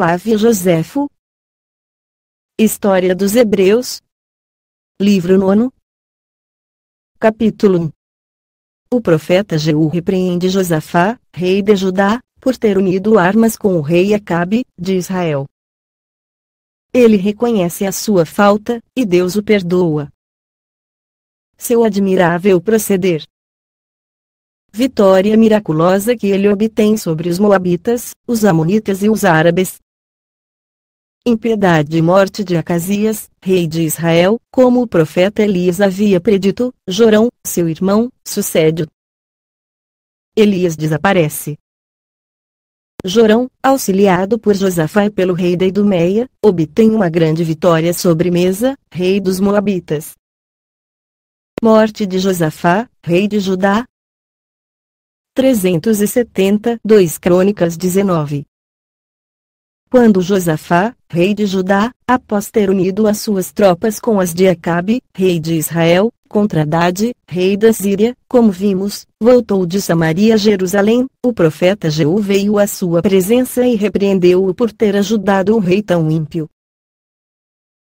Flávio Josefo História dos Hebreus Livro 9 Capítulo 1 O profeta Jeú repreende Josafá, rei de Judá, por ter unido armas com o rei Acabe, de Israel. Ele reconhece a sua falta, e Deus o perdoa. Seu admirável proceder. Vitória miraculosa que ele obtém sobre os Moabitas, os Amonitas e os Árabes, impiedade e morte de Acasias, rei de Israel, como o profeta Elias havia predito, Jorão, seu irmão, sucede. -o. Elias desaparece. Jorão, auxiliado por Josafá e pelo rei da Idumeia, obtém uma grande vitória sobre Mesa, rei dos Moabitas. Morte de Josafá, rei de Judá. 372 Crônicas 19 quando Josafá, rei de Judá, após ter unido as suas tropas com as de Acabe, rei de Israel, contra Haddad, rei da Síria, como vimos, voltou de Samaria a Jerusalém, o profeta Jeú veio à sua presença e repreendeu-o por ter ajudado um rei tão ímpio.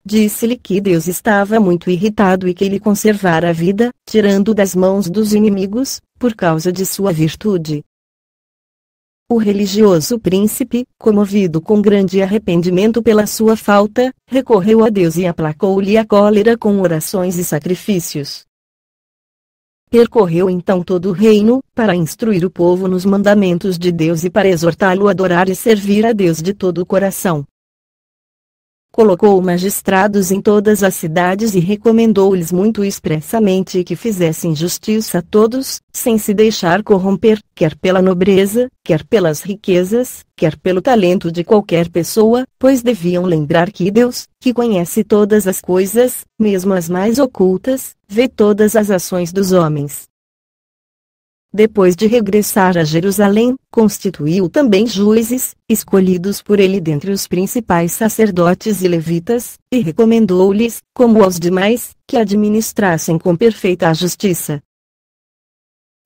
Disse-lhe que Deus estava muito irritado e que ele conservara a vida, tirando das mãos dos inimigos, por causa de sua virtude. O religioso príncipe, comovido com grande arrependimento pela sua falta, recorreu a Deus e aplacou-lhe a cólera com orações e sacrifícios. Percorreu então todo o reino, para instruir o povo nos mandamentos de Deus e para exortá-lo a adorar e servir a Deus de todo o coração colocou magistrados em todas as cidades e recomendou-lhes muito expressamente que fizessem justiça a todos, sem se deixar corromper, quer pela nobreza, quer pelas riquezas, quer pelo talento de qualquer pessoa, pois deviam lembrar que Deus, que conhece todas as coisas, mesmo as mais ocultas, vê todas as ações dos homens, depois de regressar a Jerusalém, constituiu também juízes, escolhidos por ele dentre os principais sacerdotes e levitas, e recomendou-lhes, como aos demais, que administrassem com perfeita justiça.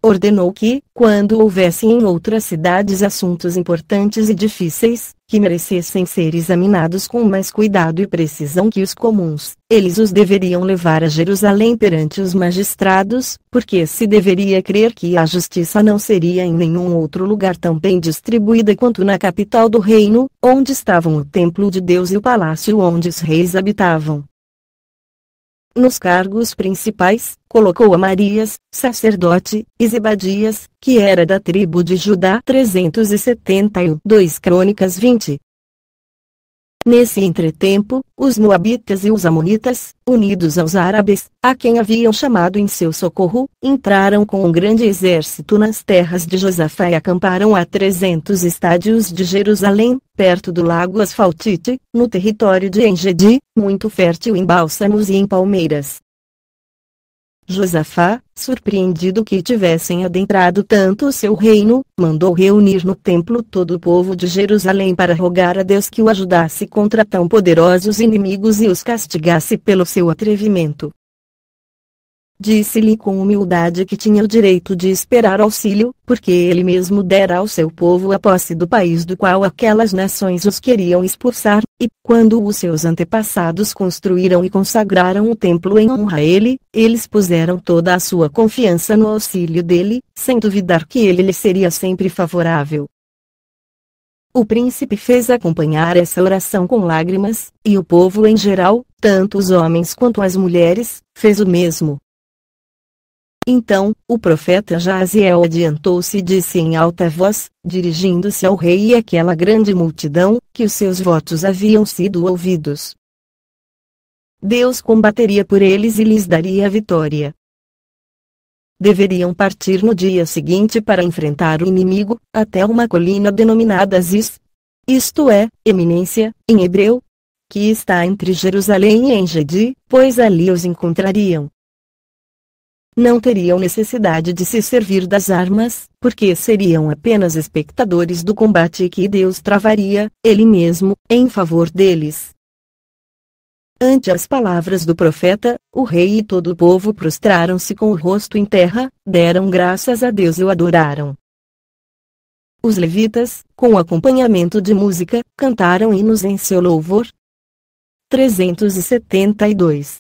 Ordenou que, quando houvessem em outras cidades assuntos importantes e difíceis, que merecessem ser examinados com mais cuidado e precisão que os comuns, eles os deveriam levar a Jerusalém perante os magistrados, porque se deveria crer que a justiça não seria em nenhum outro lugar tão bem distribuída quanto na capital do reino, onde estavam o templo de Deus e o palácio onde os reis habitavam nos cargos principais, colocou Amarias, sacerdote, e Zebadias, que era da tribo de Judá 2 Crônicas 20, Nesse entretempo, os Moabitas e os Amonitas, unidos aos árabes, a quem haviam chamado em seu socorro, entraram com um grande exército nas terras de Josafá e acamparam a 300 estádios de Jerusalém, perto do lago Asfaltite, no território de Engedi, muito fértil em bálsamos e em palmeiras. Josafá, surpreendido que tivessem adentrado tanto o seu reino, mandou reunir no templo todo o povo de Jerusalém para rogar a Deus que o ajudasse contra tão poderosos inimigos e os castigasse pelo seu atrevimento. Disse-lhe com humildade que tinha o direito de esperar auxílio, porque ele mesmo dera ao seu povo a posse do país do qual aquelas nações os queriam expulsar, e, quando os seus antepassados construíram e consagraram o templo em honra a ele, eles puseram toda a sua confiança no auxílio dele, sem duvidar que ele lhe seria sempre favorável. O príncipe fez acompanhar essa oração com lágrimas, e o povo em geral, tanto os homens quanto as mulheres, fez o mesmo. Então, o profeta Jaziel adiantou-se e disse em alta voz, dirigindo-se ao rei e àquela grande multidão, que os seus votos haviam sido ouvidos. Deus combateria por eles e lhes daria a vitória. Deveriam partir no dia seguinte para enfrentar o inimigo, até uma colina denominada Ziz. Isto é, eminência, em hebreu, que está entre Jerusalém e Engedi, pois ali os encontrariam não teriam necessidade de se servir das armas, porque seriam apenas espectadores do combate que Deus travaria, ele mesmo, em favor deles. Ante as palavras do profeta, o rei e todo o povo prostraram-se com o rosto em terra, deram graças a Deus e o adoraram. Os levitas, com acompanhamento de música, cantaram hinos em seu louvor. 372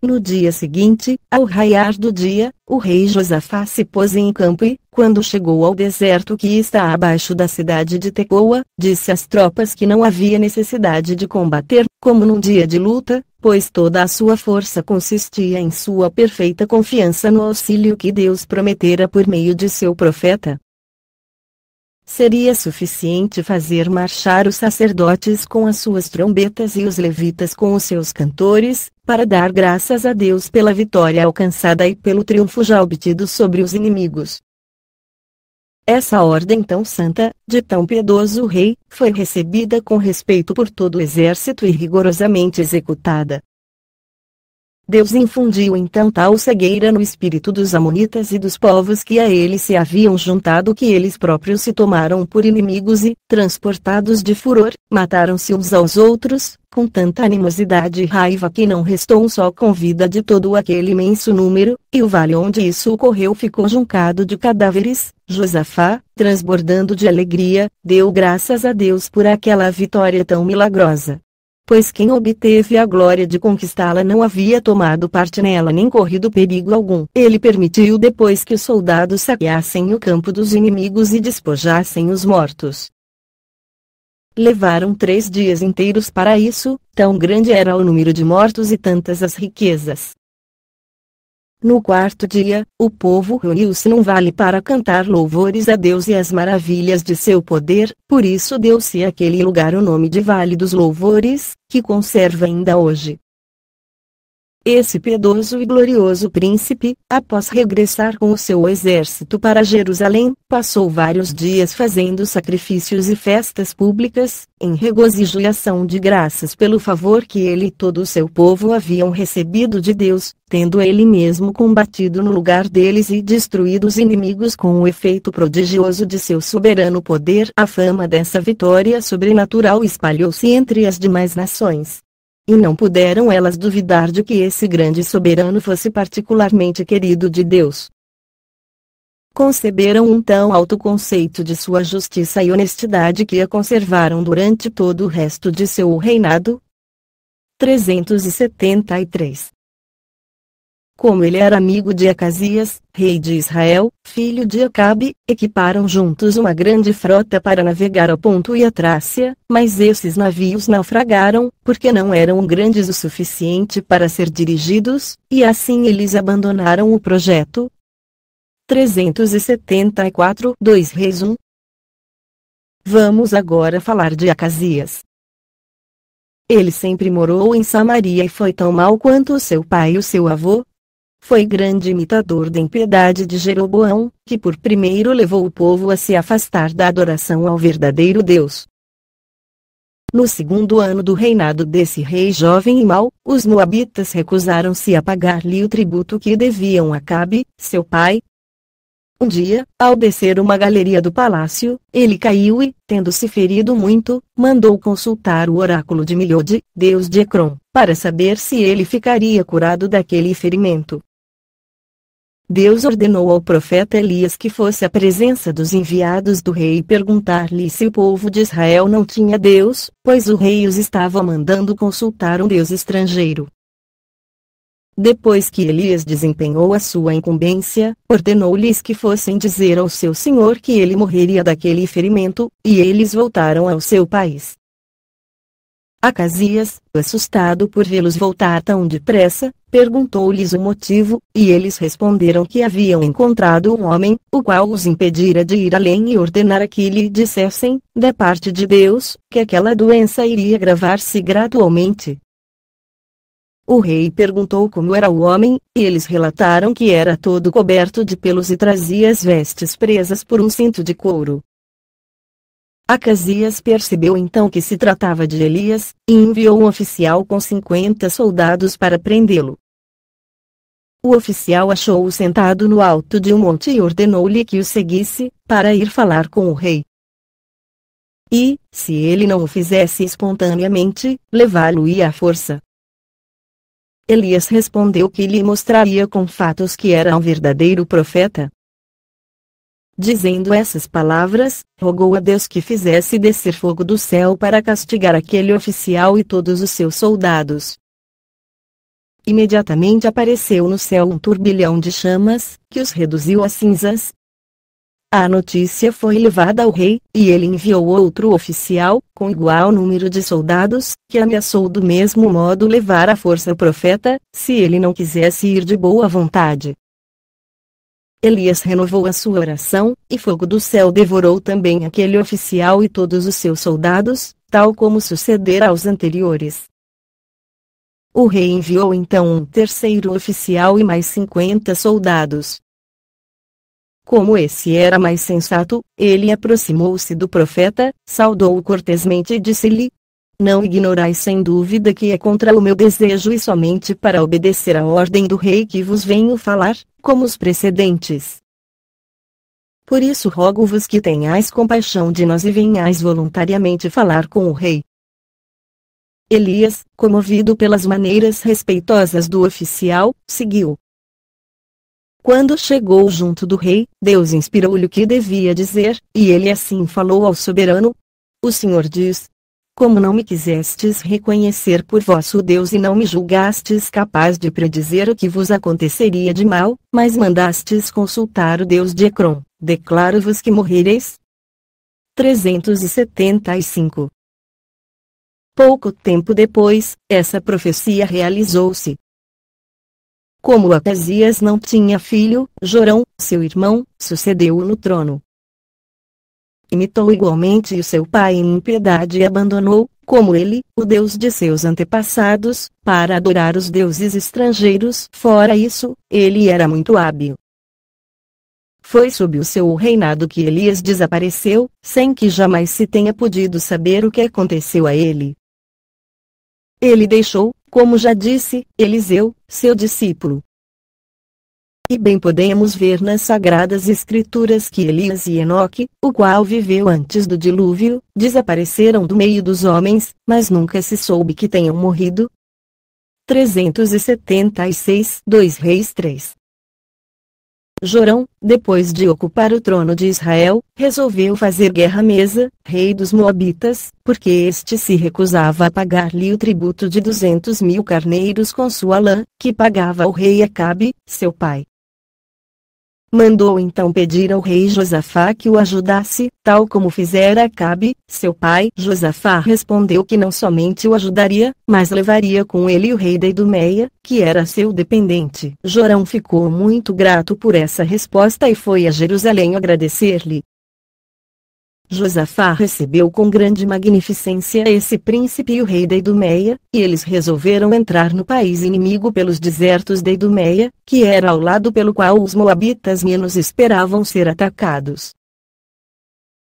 no dia seguinte, ao raiar do dia, o rei Josafá se pôs em campo e, quando chegou ao deserto que está abaixo da cidade de Tecoa, disse às tropas que não havia necessidade de combater, como num dia de luta, pois toda a sua força consistia em sua perfeita confiança no auxílio que Deus prometera por meio de seu profeta. Seria suficiente fazer marchar os sacerdotes com as suas trombetas e os levitas com os seus cantores, para dar graças a Deus pela vitória alcançada e pelo triunfo já obtido sobre os inimigos. Essa ordem tão santa, de tão piedoso rei, foi recebida com respeito por todo o exército e rigorosamente executada. Deus infundiu então tal cegueira no espírito dos amonitas e dos povos que a eles se haviam juntado que eles próprios se tomaram por inimigos e, transportados de furor, mataram-se uns aos outros, com tanta animosidade e raiva que não restou um só com vida de todo aquele imenso número, e o vale onde isso ocorreu ficou juncado de cadáveres. Josafá, transbordando de alegria, deu graças a Deus por aquela vitória tão milagrosa pois quem obteve a glória de conquistá-la não havia tomado parte nela nem corrido perigo algum. Ele permitiu depois que os soldados saqueassem o campo dos inimigos e despojassem os mortos. Levaram três dias inteiros para isso, tão grande era o número de mortos e tantas as riquezas. No quarto dia, o povo reuniu-se num vale para cantar louvores a Deus e as maravilhas de seu poder, por isso deu-se àquele lugar o nome de Vale dos Louvores, que conserva ainda hoje. Esse piedoso e glorioso príncipe, após regressar com o seu exército para Jerusalém, passou vários dias fazendo sacrifícios e festas públicas, em regozijo e ação de graças pelo favor que ele e todo o seu povo haviam recebido de Deus, tendo ele mesmo combatido no lugar deles e destruído os inimigos com o efeito prodigioso de seu soberano poder. A fama dessa vitória sobrenatural espalhou-se entre as demais nações e não puderam elas duvidar de que esse grande soberano fosse particularmente querido de Deus. Conceberam um tão alto conceito de sua justiça e honestidade que a conservaram durante todo o resto de seu reinado. 373 como ele era amigo de Acasias, rei de Israel, filho de Acabe, equiparam juntos uma grande frota para navegar ao ponto e a Trácia, mas esses navios naufragaram, porque não eram grandes o suficiente para ser dirigidos, e assim eles abandonaram o projeto. 374 2 Reis 1 Vamos agora falar de Acasias. Ele sempre morou em Samaria e foi tão mal quanto seu pai e o seu avô, foi grande imitador da impiedade de Jeroboão, que por primeiro levou o povo a se afastar da adoração ao verdadeiro Deus. No segundo ano do reinado desse rei jovem e mau, os moabitas recusaram-se a pagar-lhe o tributo que deviam a Cabe, seu pai. Um dia, ao descer uma galeria do palácio, ele caiu e, tendo se ferido muito, mandou consultar o oráculo de Milhode, deus de Ecrón, para saber se ele ficaria curado daquele ferimento. Deus ordenou ao profeta Elias que fosse à presença dos enviados do rei perguntar-lhe se o povo de Israel não tinha Deus, pois o rei os estava mandando consultar um Deus estrangeiro. Depois que Elias desempenhou a sua incumbência, ordenou-lhes que fossem dizer ao seu senhor que ele morreria daquele ferimento, e eles voltaram ao seu país. Acasias, assustado por vê-los voltar tão depressa, perguntou-lhes o motivo, e eles responderam que haviam encontrado um homem, o qual os impedira de ir além e ordenara que lhe dissessem, da parte de Deus, que aquela doença iria agravar-se gradualmente. O rei perguntou como era o homem, e eles relataram que era todo coberto de pelos e trazia as vestes presas por um cinto de couro. Acasias percebeu então que se tratava de Elias, e enviou um oficial com 50 soldados para prendê-lo. O oficial achou-o sentado no alto de um monte e ordenou-lhe que o seguisse, para ir falar com o rei. E, se ele não o fizesse espontaneamente, levá-lo-ia à força. Elias respondeu que lhe mostraria com fatos que era um verdadeiro profeta, Dizendo essas palavras, rogou a Deus que fizesse descer fogo do céu para castigar aquele oficial e todos os seus soldados. Imediatamente apareceu no céu um turbilhão de chamas, que os reduziu a cinzas. A notícia foi levada ao rei, e ele enviou outro oficial, com igual número de soldados, que ameaçou do mesmo modo levar à força o profeta, se ele não quisesse ir de boa vontade. Elias renovou a sua oração, e fogo do céu devorou também aquele oficial e todos os seus soldados, tal como sucedera aos anteriores. O rei enviou então um terceiro oficial e mais cinquenta soldados. Como esse era mais sensato, ele aproximou-se do profeta, saudou-o cortesmente e disse-lhe: não ignorais sem dúvida que é contra o meu desejo e somente para obedecer à ordem do rei que vos venho falar, como os precedentes. Por isso rogo-vos que tenhais compaixão de nós e venhais voluntariamente falar com o rei. Elias, comovido pelas maneiras respeitosas do oficial, seguiu. Quando chegou junto do rei, Deus inspirou-lhe o que devia dizer, e ele assim falou ao soberano: O Senhor diz: como não me quisestes reconhecer por vosso Deus e não me julgastes capaz de predizer o que vos aconteceria de mal, mas mandastes consultar o Deus de Ecrom, declaro-vos que morrereis. 375 Pouco tempo depois, essa profecia realizou-se. Como Acasias não tinha filho, Jorão, seu irmão, sucedeu-o no trono. Imitou igualmente o seu pai em impiedade e abandonou, como ele, o Deus de seus antepassados, para adorar os deuses estrangeiros. Fora isso, ele era muito hábil. Foi sob o seu reinado que Elias desapareceu, sem que jamais se tenha podido saber o que aconteceu a ele. Ele deixou, como já disse, Eliseu, seu discípulo, e bem podemos ver nas Sagradas Escrituras que Elias e Enoque, o qual viveu antes do dilúvio, desapareceram do meio dos homens, mas nunca se soube que tenham morrido. 376 2 Reis 3 Jorão, depois de ocupar o trono de Israel, resolveu fazer guerra a Mesa, rei dos Moabitas, porque este se recusava a pagar-lhe o tributo de duzentos mil carneiros com sua lã, que pagava ao rei Acabe, seu pai. Mandou então pedir ao rei Josafá que o ajudasse, tal como fizera Acabe, seu pai. Josafá respondeu que não somente o ajudaria, mas levaria com ele o rei da Idumeia, que era seu dependente. Jorão ficou muito grato por essa resposta e foi a Jerusalém agradecer-lhe. Josafá recebeu com grande magnificência esse príncipe e o rei da Idumeia, e eles resolveram entrar no país inimigo pelos desertos da Idumeia, que era ao lado pelo qual os moabitas menos esperavam ser atacados.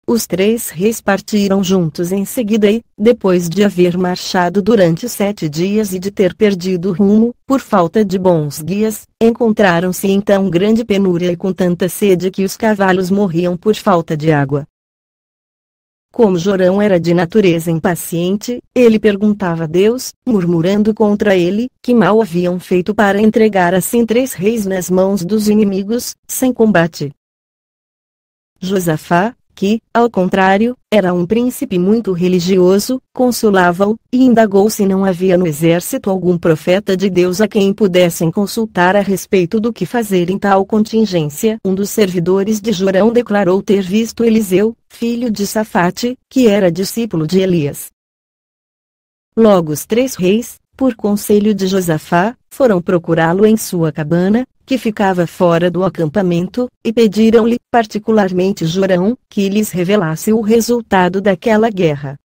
Os três reis partiram juntos em seguida e, depois de haver marchado durante sete dias e de ter perdido o rumo, por falta de bons guias, encontraram-se em tão grande penúria e com tanta sede que os cavalos morriam por falta de água. Como Jorão era de natureza impaciente, ele perguntava a Deus, murmurando contra ele, que mal haviam feito para entregar assim três reis nas mãos dos inimigos, sem combate. Josafá, que, ao contrário, era um príncipe muito religioso, consolava-o, e indagou se não havia no exército algum profeta de Deus a quem pudessem consultar a respeito do que fazer em tal contingência. Um dos servidores de Jorão declarou ter visto Eliseu, filho de Safate, que era discípulo de Elias. Logo os três reis, por conselho de Josafá, foram procurá-lo em sua cabana, que ficava fora do acampamento, e pediram-lhe, particularmente Jorão, que lhes revelasse o resultado daquela guerra.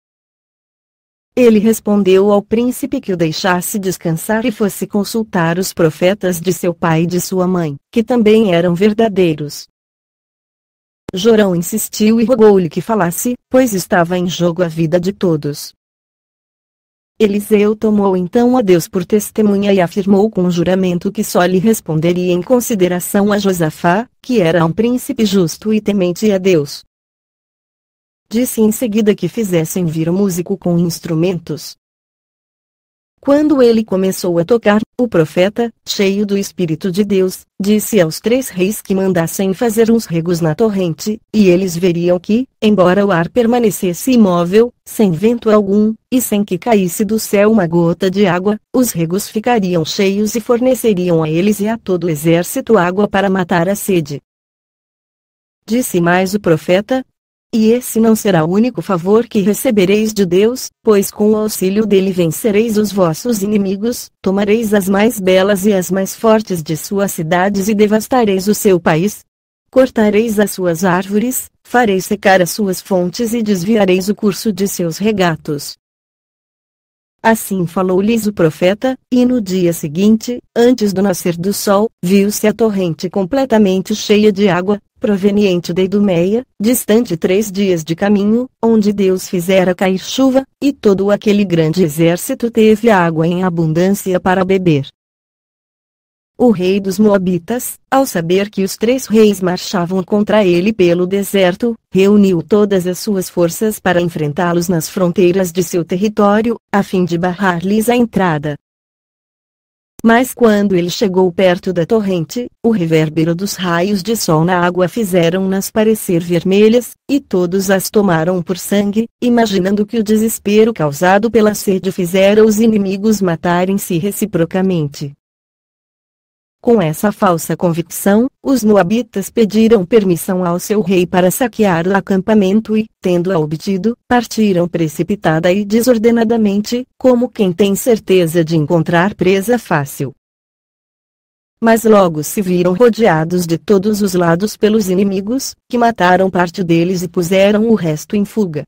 Ele respondeu ao príncipe que o deixasse descansar e fosse consultar os profetas de seu pai e de sua mãe, que também eram verdadeiros. Jorão insistiu e rogou-lhe que falasse, pois estava em jogo a vida de todos. Eliseu tomou então a Deus por testemunha e afirmou com juramento que só lhe responderia em consideração a Josafá, que era um príncipe justo e temente a Deus. Disse em seguida que fizessem vir o músico com instrumentos, quando ele começou a tocar, o profeta, cheio do Espírito de Deus, disse aos três reis que mandassem fazer uns regos na torrente, e eles veriam que, embora o ar permanecesse imóvel, sem vento algum, e sem que caísse do céu uma gota de água, os regos ficariam cheios e forneceriam a eles e a todo o exército água para matar a sede. Disse mais o profeta, e esse não será o único favor que recebereis de Deus, pois com o auxílio dele vencereis os vossos inimigos, tomareis as mais belas e as mais fortes de suas cidades e devastareis o seu país. Cortareis as suas árvores, fareis secar as suas fontes e desviareis o curso de seus regatos. Assim falou-lhes o profeta, e no dia seguinte, antes do nascer do sol, viu-se a torrente completamente cheia de água, proveniente da Idumeia, distante três dias de caminho, onde Deus fizera cair chuva, e todo aquele grande exército teve água em abundância para beber o rei dos Moabitas, ao saber que os três reis marchavam contra ele pelo deserto, reuniu todas as suas forças para enfrentá-los nas fronteiras de seu território, a fim de barrar-lhes a entrada. Mas quando ele chegou perto da torrente, o revérbero dos raios de sol na água fizeram-nas parecer vermelhas, e todos as tomaram por sangue, imaginando que o desespero causado pela sede fizera os inimigos matarem-se reciprocamente. Com essa falsa convicção, os Moabitas pediram permissão ao seu rei para saquear o acampamento e, tendo-a obtido, partiram precipitada e desordenadamente, como quem tem certeza de encontrar presa fácil. Mas logo se viram rodeados de todos os lados pelos inimigos, que mataram parte deles e puseram o resto em fuga.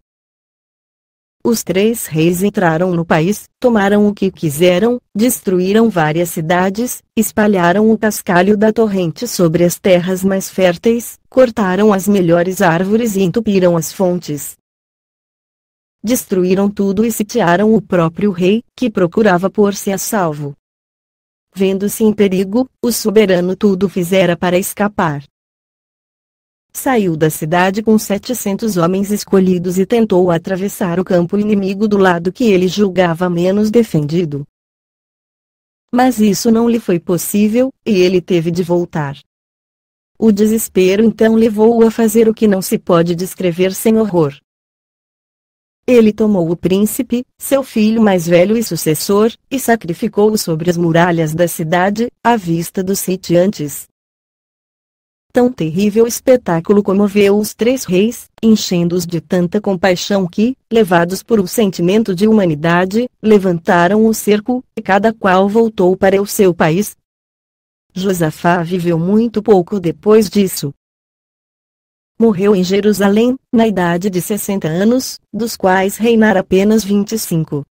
Os três reis entraram no país, tomaram o que quiseram, destruíram várias cidades, espalharam o cascalho da torrente sobre as terras mais férteis, cortaram as melhores árvores e entupiram as fontes. Destruíram tudo e sitiaram o próprio rei, que procurava pôr-se a salvo. Vendo-se em perigo, o soberano tudo fizera para escapar. Saiu da cidade com 700 homens escolhidos e tentou atravessar o campo inimigo do lado que ele julgava menos defendido. Mas isso não lhe foi possível, e ele teve de voltar. O desespero então levou-o a fazer o que não se pode descrever sem horror. Ele tomou o príncipe, seu filho mais velho e sucessor, e sacrificou-o sobre as muralhas da cidade, à vista dos sitiantes. Tão terrível espetáculo comoveu os três reis, enchendo-os de tanta compaixão que, levados por um sentimento de humanidade, levantaram o cerco, e cada qual voltou para o seu país. Josafá viveu muito pouco depois disso. Morreu em Jerusalém, na idade de 60 anos, dos quais reinar apenas 25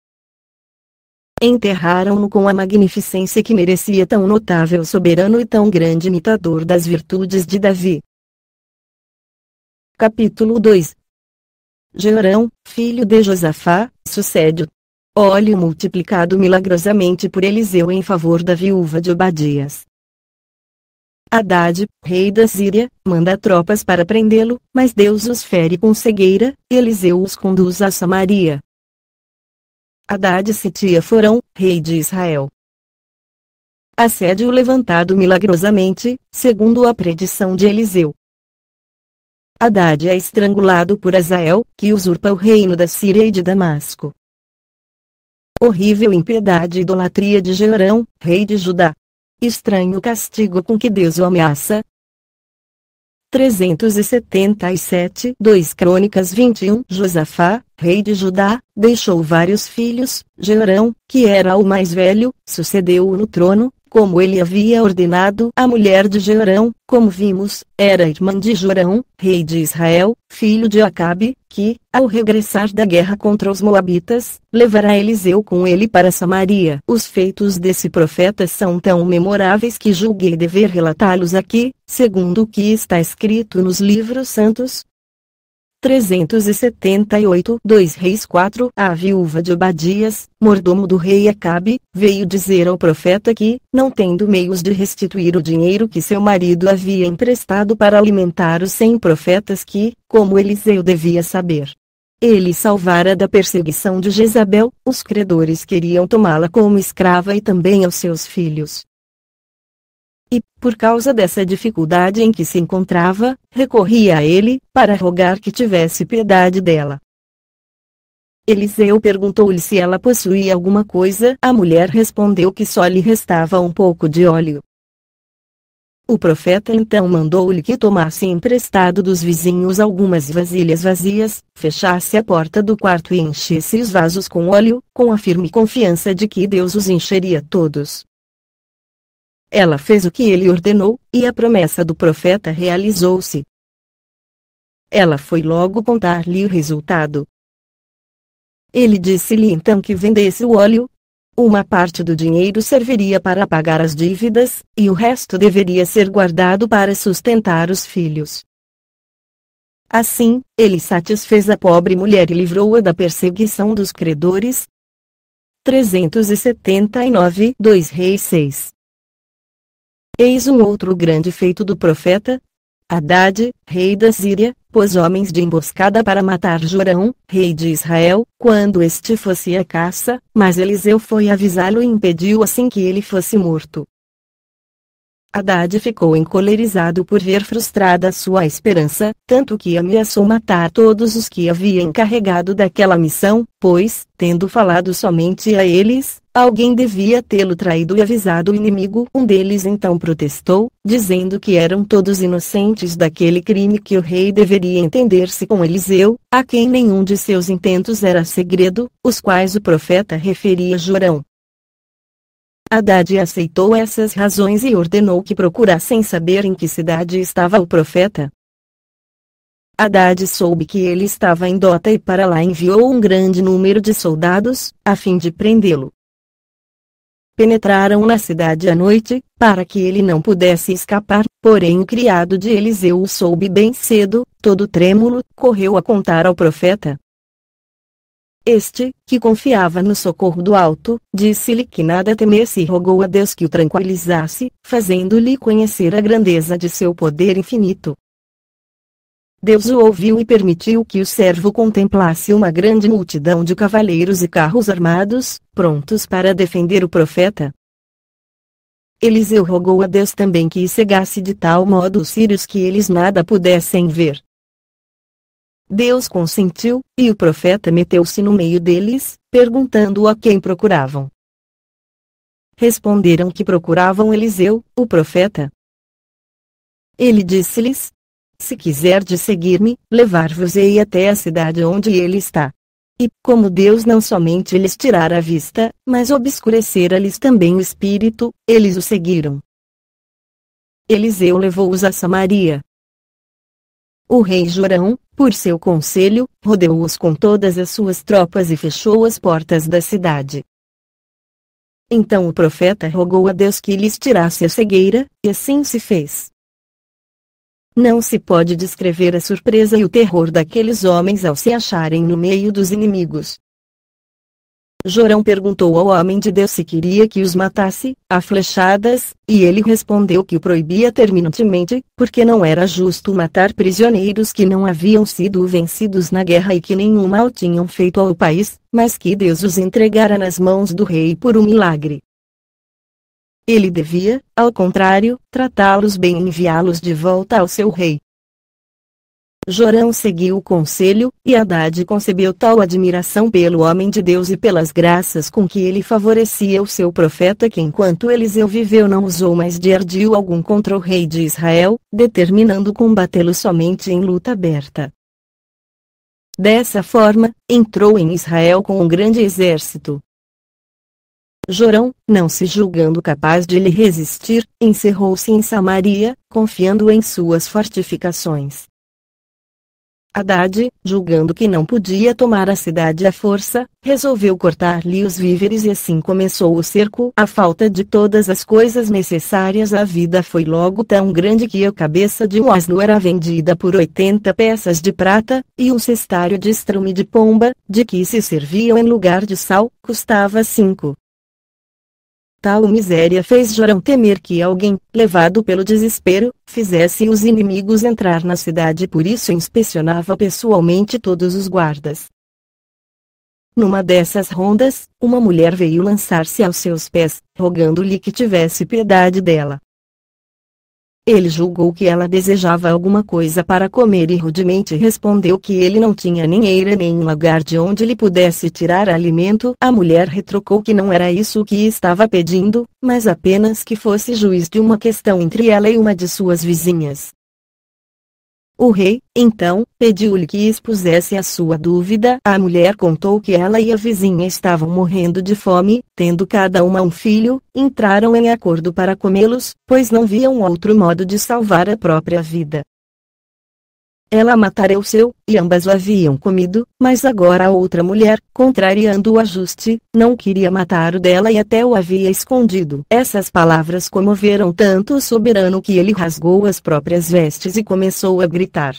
enterraram-no com a magnificência que merecia tão notável soberano e tão grande imitador das virtudes de Davi. Capítulo 2 Jeorão, filho de Josafá, sucede óleo multiplicado milagrosamente por Eliseu em favor da viúva de Obadias. Haddad, rei da Síria, manda tropas para prendê-lo, mas Deus os fere com cegueira, Eliseu os conduz a Samaria. Haddad Sitia foram, rei de Israel. Assédio levantado milagrosamente, segundo a predição de Eliseu. Haddad é estrangulado por Azael, que usurpa o reino da Síria e de Damasco. Horrível impiedade e idolatria de Jeorão, rei de Judá. Estranho castigo com que Deus o ameaça, 377 2 Crônicas 21 Josafá, rei de Judá, deixou vários filhos, Jeorão, que era o mais velho, sucedeu-o no trono, como ele havia ordenado, a mulher de Jorão, como vimos, era irmã de Jorão, rei de Israel, filho de Acabe, que, ao regressar da guerra contra os Moabitas, levará Eliseu com ele para Samaria. Os feitos desse profeta são tão memoráveis que julguei dever relatá-los aqui, segundo o que está escrito nos livros santos, 378 2 Reis 4 A viúva de Obadias, mordomo do rei Acabe, veio dizer ao profeta que, não tendo meios de restituir o dinheiro que seu marido havia emprestado para alimentar os cem profetas que, como Eliseu devia saber, ele salvara da perseguição de Jezabel, os credores queriam tomá-la como escrava e também aos seus filhos e, por causa dessa dificuldade em que se encontrava, recorria a ele, para rogar que tivesse piedade dela. Eliseu perguntou-lhe se ela possuía alguma coisa. A mulher respondeu que só lhe restava um pouco de óleo. O profeta então mandou-lhe que tomasse emprestado dos vizinhos algumas vasilhas vazias, fechasse a porta do quarto e enchesse os vasos com óleo, com a firme confiança de que Deus os encheria todos. Ela fez o que ele ordenou, e a promessa do profeta realizou-se. Ela foi logo contar-lhe o resultado. Ele disse-lhe então que vendesse o óleo. Uma parte do dinheiro serviria para pagar as dívidas, e o resto deveria ser guardado para sustentar os filhos. Assim, ele satisfez a pobre mulher e livrou-a da perseguição dos credores. 379 2 Reis 6 Eis um outro grande feito do profeta. Haddad, rei da Síria, pôs homens de emboscada para matar Jorão, rei de Israel, quando este fosse a caça, mas Eliseu foi avisá-lo e impediu assim que ele fosse morto. Haddad ficou encolerizado por ver frustrada sua esperança, tanto que ameaçou matar todos os que havia encarregado daquela missão, pois, tendo falado somente a eles, alguém devia tê-lo traído e avisado o inimigo. Um deles então protestou, dizendo que eram todos inocentes daquele crime que o rei deveria entender-se com Eliseu, a quem nenhum de seus intentos era segredo, os quais o profeta referia Jorão. Haddad aceitou essas razões e ordenou que procurassem saber em que cidade estava o profeta. Haddad soube que ele estava em Dota e para lá enviou um grande número de soldados, a fim de prendê-lo. Penetraram na cidade à noite, para que ele não pudesse escapar, porém o criado de Eliseu o soube bem cedo, todo trêmulo, correu a contar ao profeta. Este, que confiava no socorro do alto, disse-lhe que nada temesse e rogou a Deus que o tranquilizasse, fazendo-lhe conhecer a grandeza de seu poder infinito. Deus o ouviu e permitiu que o servo contemplasse uma grande multidão de cavaleiros e carros armados, prontos para defender o profeta. Eliseu rogou a Deus também que cegasse de tal modo os sírios que eles nada pudessem ver. Deus consentiu, e o profeta meteu-se no meio deles, perguntando a quem procuravam. Responderam que procuravam Eliseu, o profeta. Ele disse-lhes: Se quiserdes seguir-me, levar-vos-ei até a cidade onde ele está. E, como Deus não somente lhes tirara a vista, mas obscurecera-lhes também o espírito, eles o seguiram. Eliseu levou-os a Samaria. O rei Jorão, por seu conselho, rodeou-os com todas as suas tropas e fechou as portas da cidade. Então o profeta rogou a Deus que lhes tirasse a cegueira, e assim se fez. Não se pode descrever a surpresa e o terror daqueles homens ao se acharem no meio dos inimigos, Jorão perguntou ao homem de Deus se queria que os matasse, a flechadas, e ele respondeu que o proibia terminantemente, porque não era justo matar prisioneiros que não haviam sido vencidos na guerra e que nenhum mal tinham feito ao país, mas que Deus os entregara nas mãos do rei por um milagre. Ele devia, ao contrário, tratá-los bem e enviá-los de volta ao seu rei. Jorão seguiu o conselho, e Haddad concebeu tal admiração pelo homem de Deus e pelas graças com que ele favorecia o seu profeta que enquanto Eliseu viveu não usou mais de ardil algum contra o rei de Israel, determinando combatê-lo somente em luta aberta. Dessa forma, entrou em Israel com um grande exército. Jorão, não se julgando capaz de lhe resistir, encerrou-se em Samaria, confiando em suas fortificações. Haddad, julgando que não podia tomar a cidade à força, resolveu cortar-lhe os víveres e assim começou o cerco. A falta de todas as coisas necessárias à vida foi logo tão grande que a cabeça de um asno era vendida por 80 peças de prata, e um cestário de estrume de pomba, de que se serviam em lugar de sal, custava cinco. Tal miséria fez Jorão temer que alguém, levado pelo desespero, fizesse os inimigos entrar na cidade por isso inspecionava pessoalmente todos os guardas. Numa dessas rondas, uma mulher veio lançar-se aos seus pés, rogando-lhe que tivesse piedade dela. Ele julgou que ela desejava alguma coisa para comer e rudemente respondeu que ele não tinha nem eira nem um lugar de onde lhe pudesse tirar alimento. A mulher retrocou que não era isso que estava pedindo, mas apenas que fosse juiz de uma questão entre ela e uma de suas vizinhas. O rei, então, pediu-lhe que expusesse a sua dúvida. A mulher contou que ela e a vizinha estavam morrendo de fome, tendo cada uma um filho, entraram em acordo para comê-los, pois não viam outro modo de salvar a própria vida. Ela matara o seu, e ambas o haviam comido, mas agora a outra mulher, contrariando o ajuste, não queria matar o dela e até o havia escondido. Essas palavras comoveram tanto o soberano que ele rasgou as próprias vestes e começou a gritar.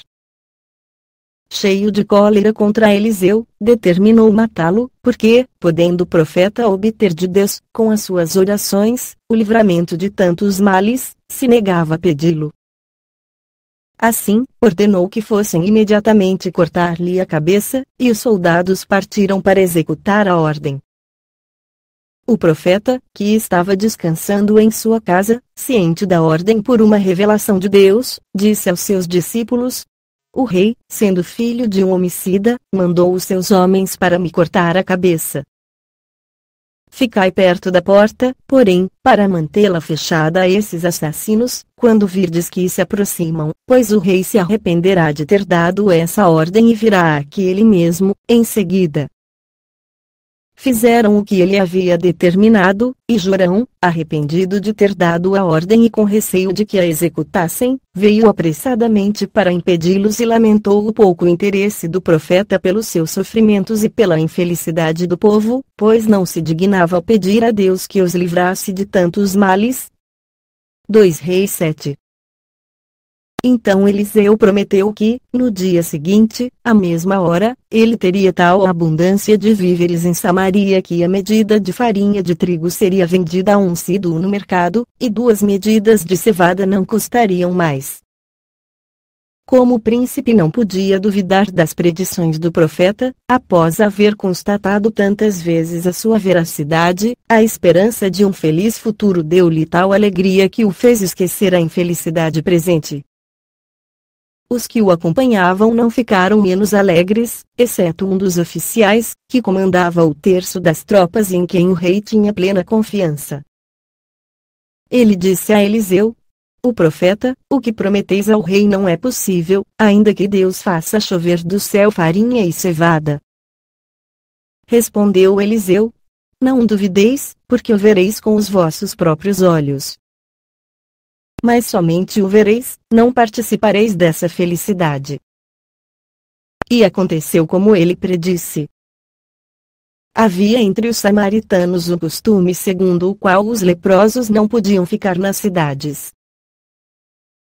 Cheio de cólera contra Eliseu, determinou matá-lo, porque, podendo o profeta obter de Deus, com as suas orações, o livramento de tantos males, se negava a pedi-lo. Assim, ordenou que fossem imediatamente cortar-lhe a cabeça, e os soldados partiram para executar a ordem. O profeta, que estava descansando em sua casa, ciente da ordem por uma revelação de Deus, disse aos seus discípulos: O rei, sendo filho de um homicida, mandou os seus homens para me cortar a cabeça. Ficai perto da porta, porém, para mantê-la fechada a esses assassinos, quando virdes que se aproximam, pois o rei se arrependerá de ter dado essa ordem e virá aqui ele mesmo, em seguida, fizeram o que ele havia determinado, e Jorão, arrependido de ter dado a ordem e com receio de que a executassem, veio apressadamente para impedi-los e lamentou o pouco interesse do profeta pelos seus sofrimentos e pela infelicidade do povo, pois não se dignava pedir a Deus que os livrasse de tantos males. 2 Reis 7 então Eliseu prometeu que, no dia seguinte, à mesma hora, ele teria tal abundância de víveres em Samaria que a medida de farinha de trigo seria vendida a um sido no mercado, e duas medidas de cevada não custariam mais. Como o príncipe não podia duvidar das predições do profeta, após haver constatado tantas vezes a sua veracidade, a esperança de um feliz futuro deu-lhe tal alegria que o fez esquecer a infelicidade presente. Os que o acompanhavam não ficaram menos alegres, exceto um dos oficiais, que comandava o terço das tropas em quem o rei tinha plena confiança. Ele disse a Eliseu: O profeta, o que prometeis ao rei não é possível, ainda que Deus faça chover do céu farinha e cevada. Respondeu Eliseu: Não duvideis, porque o vereis com os vossos próprios olhos mas somente o vereis, não participareis dessa felicidade. E aconteceu como ele predisse. Havia entre os samaritanos o costume segundo o qual os leprosos não podiam ficar nas cidades.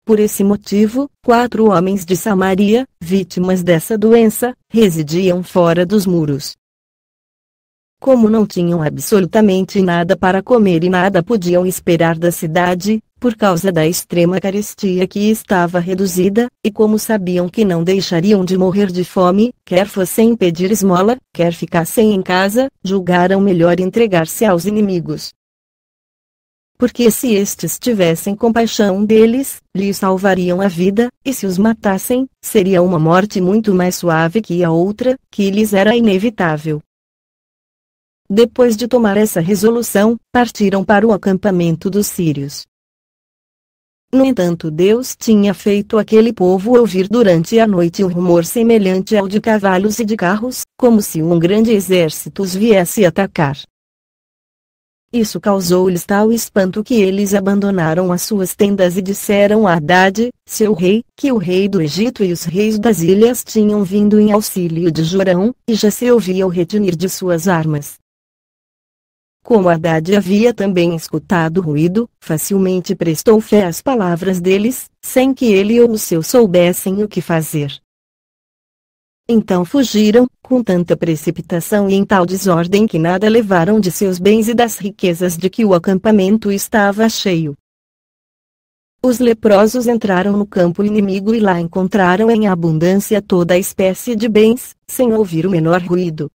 Por esse motivo, quatro homens de Samaria, vítimas dessa doença, residiam fora dos muros, como não tinham absolutamente nada para comer e nada podiam esperar da cidade, por causa da extrema carestia que estava reduzida, e como sabiam que não deixariam de morrer de fome, quer fossem pedir esmola, quer ficassem em casa, julgaram melhor entregar-se aos inimigos. Porque se estes tivessem compaixão deles, lhes salvariam a vida, e se os matassem, seria uma morte muito mais suave que a outra, que lhes era inevitável. Depois de tomar essa resolução, partiram para o acampamento dos sírios. No entanto Deus tinha feito aquele povo ouvir durante a noite um rumor semelhante ao de cavalos e de carros, como se um grande exército os viesse atacar. Isso causou-lhes tal espanto que eles abandonaram as suas tendas e disseram a Haddad, seu rei, que o rei do Egito e os reis das ilhas tinham vindo em auxílio de Jorão, e já se ouvia o retinir de suas armas. Como Haddad havia também escutado ruído, facilmente prestou fé às palavras deles, sem que ele ou o seu soubessem o que fazer. Então fugiram, com tanta precipitação e em tal desordem que nada levaram de seus bens e das riquezas de que o acampamento estava cheio. Os leprosos entraram no campo inimigo e lá encontraram em abundância toda a espécie de bens, sem ouvir o menor ruído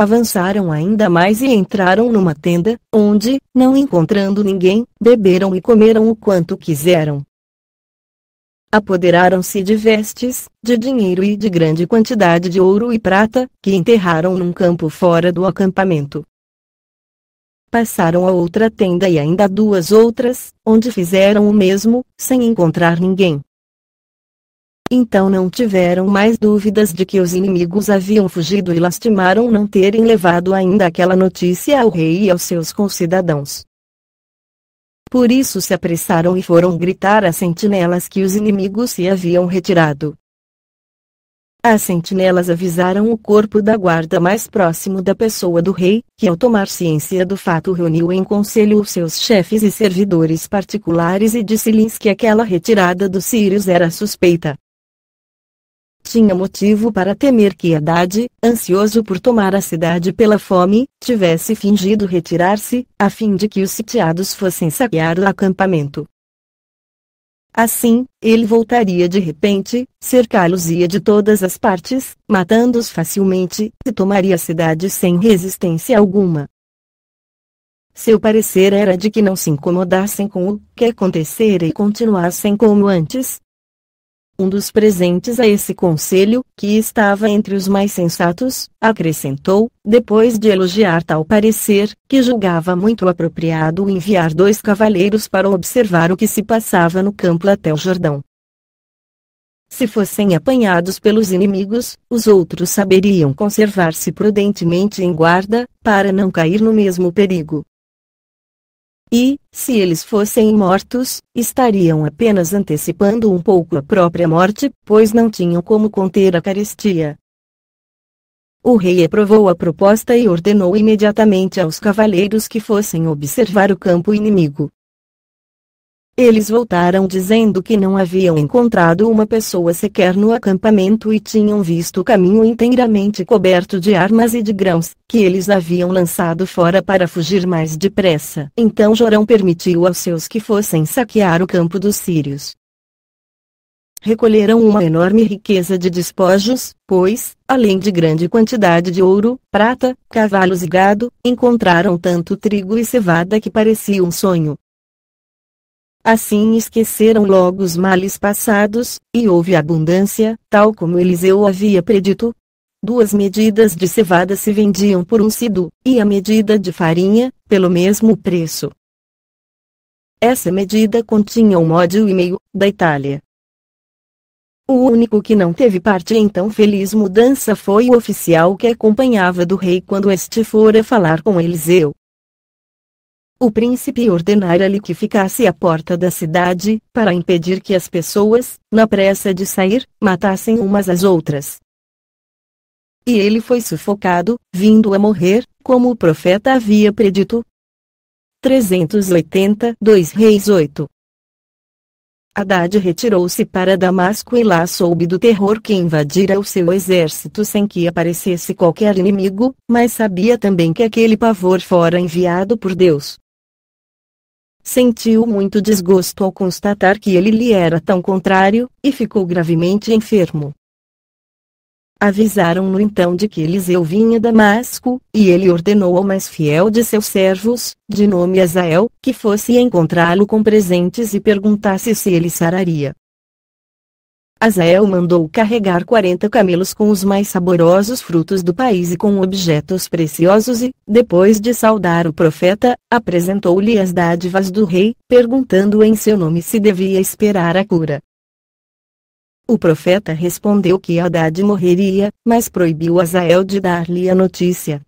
avançaram ainda mais e entraram numa tenda, onde, não encontrando ninguém, beberam e comeram o quanto quiseram. Apoderaram-se de vestes, de dinheiro e de grande quantidade de ouro e prata, que enterraram num campo fora do acampamento. Passaram a outra tenda e ainda duas outras, onde fizeram o mesmo, sem encontrar ninguém. Então não tiveram mais dúvidas de que os inimigos haviam fugido e lastimaram não terem levado ainda aquela notícia ao rei e aos seus concidadãos. Por isso se apressaram e foram gritar às sentinelas que os inimigos se haviam retirado. As sentinelas avisaram o corpo da guarda mais próximo da pessoa do rei, que ao tomar ciência do fato reuniu em conselho os seus chefes e servidores particulares e disse-lhes que aquela retirada dos sírios era suspeita. Tinha motivo para temer que Haddad, ansioso por tomar a cidade pela fome, tivesse fingido retirar-se, a fim de que os sitiados fossem saquear o acampamento. Assim, ele voltaria de repente, cercá-los-ia de todas as partes, matando-os facilmente, e tomaria a cidade sem resistência alguma. Seu parecer era de que não se incomodassem com o que acontecera e continuassem como antes, um dos presentes a esse conselho, que estava entre os mais sensatos, acrescentou, depois de elogiar tal parecer, que julgava muito apropriado enviar dois cavaleiros para observar o que se passava no campo até o Jordão. Se fossem apanhados pelos inimigos, os outros saberiam conservar-se prudentemente em guarda, para não cair no mesmo perigo e, se eles fossem mortos, estariam apenas antecipando um pouco a própria morte, pois não tinham como conter a carestia. O rei aprovou a proposta e ordenou imediatamente aos cavaleiros que fossem observar o campo inimigo. Eles voltaram dizendo que não haviam encontrado uma pessoa sequer no acampamento e tinham visto o caminho inteiramente coberto de armas e de grãos, que eles haviam lançado fora para fugir mais depressa. Então Jorão permitiu aos seus que fossem saquear o campo dos sírios recolheram uma enorme riqueza de despojos, pois, além de grande quantidade de ouro, prata, cavalos e gado, encontraram tanto trigo e cevada que parecia um sonho. Assim esqueceram logo os males passados, e houve abundância, tal como Eliseu havia predito. Duas medidas de cevada se vendiam por um cidu e a medida de farinha, pelo mesmo preço. Essa medida continha um ódio e meio, da Itália. O único que não teve parte em tão feliz mudança foi o oficial que acompanhava do rei quando este fora falar com Eliseu. O príncipe ordenara-lhe que ficasse à porta da cidade, para impedir que as pessoas, na pressa de sair, matassem umas às outras. E ele foi sufocado, vindo a morrer, como o profeta havia predito. 382 Reis 8 Haddad retirou-se para Damasco e lá soube do terror que invadira o seu exército sem que aparecesse qualquer inimigo, mas sabia também que aquele pavor fora enviado por Deus sentiu muito desgosto ao constatar que ele lhe era tão contrário, e ficou gravemente enfermo. Avisaram-no então de que Eliseu vinha Damasco, e ele ordenou ao mais fiel de seus servos, de nome Azael, que fosse encontrá-lo com presentes e perguntasse se ele sararia. Azael mandou carregar 40 camelos com os mais saborosos frutos do país e com objetos preciosos e, depois de saudar o profeta, apresentou-lhe as dádivas do rei, perguntando em seu nome se devia esperar a cura. O profeta respondeu que Haddad morreria, mas proibiu Azael de dar-lhe a notícia.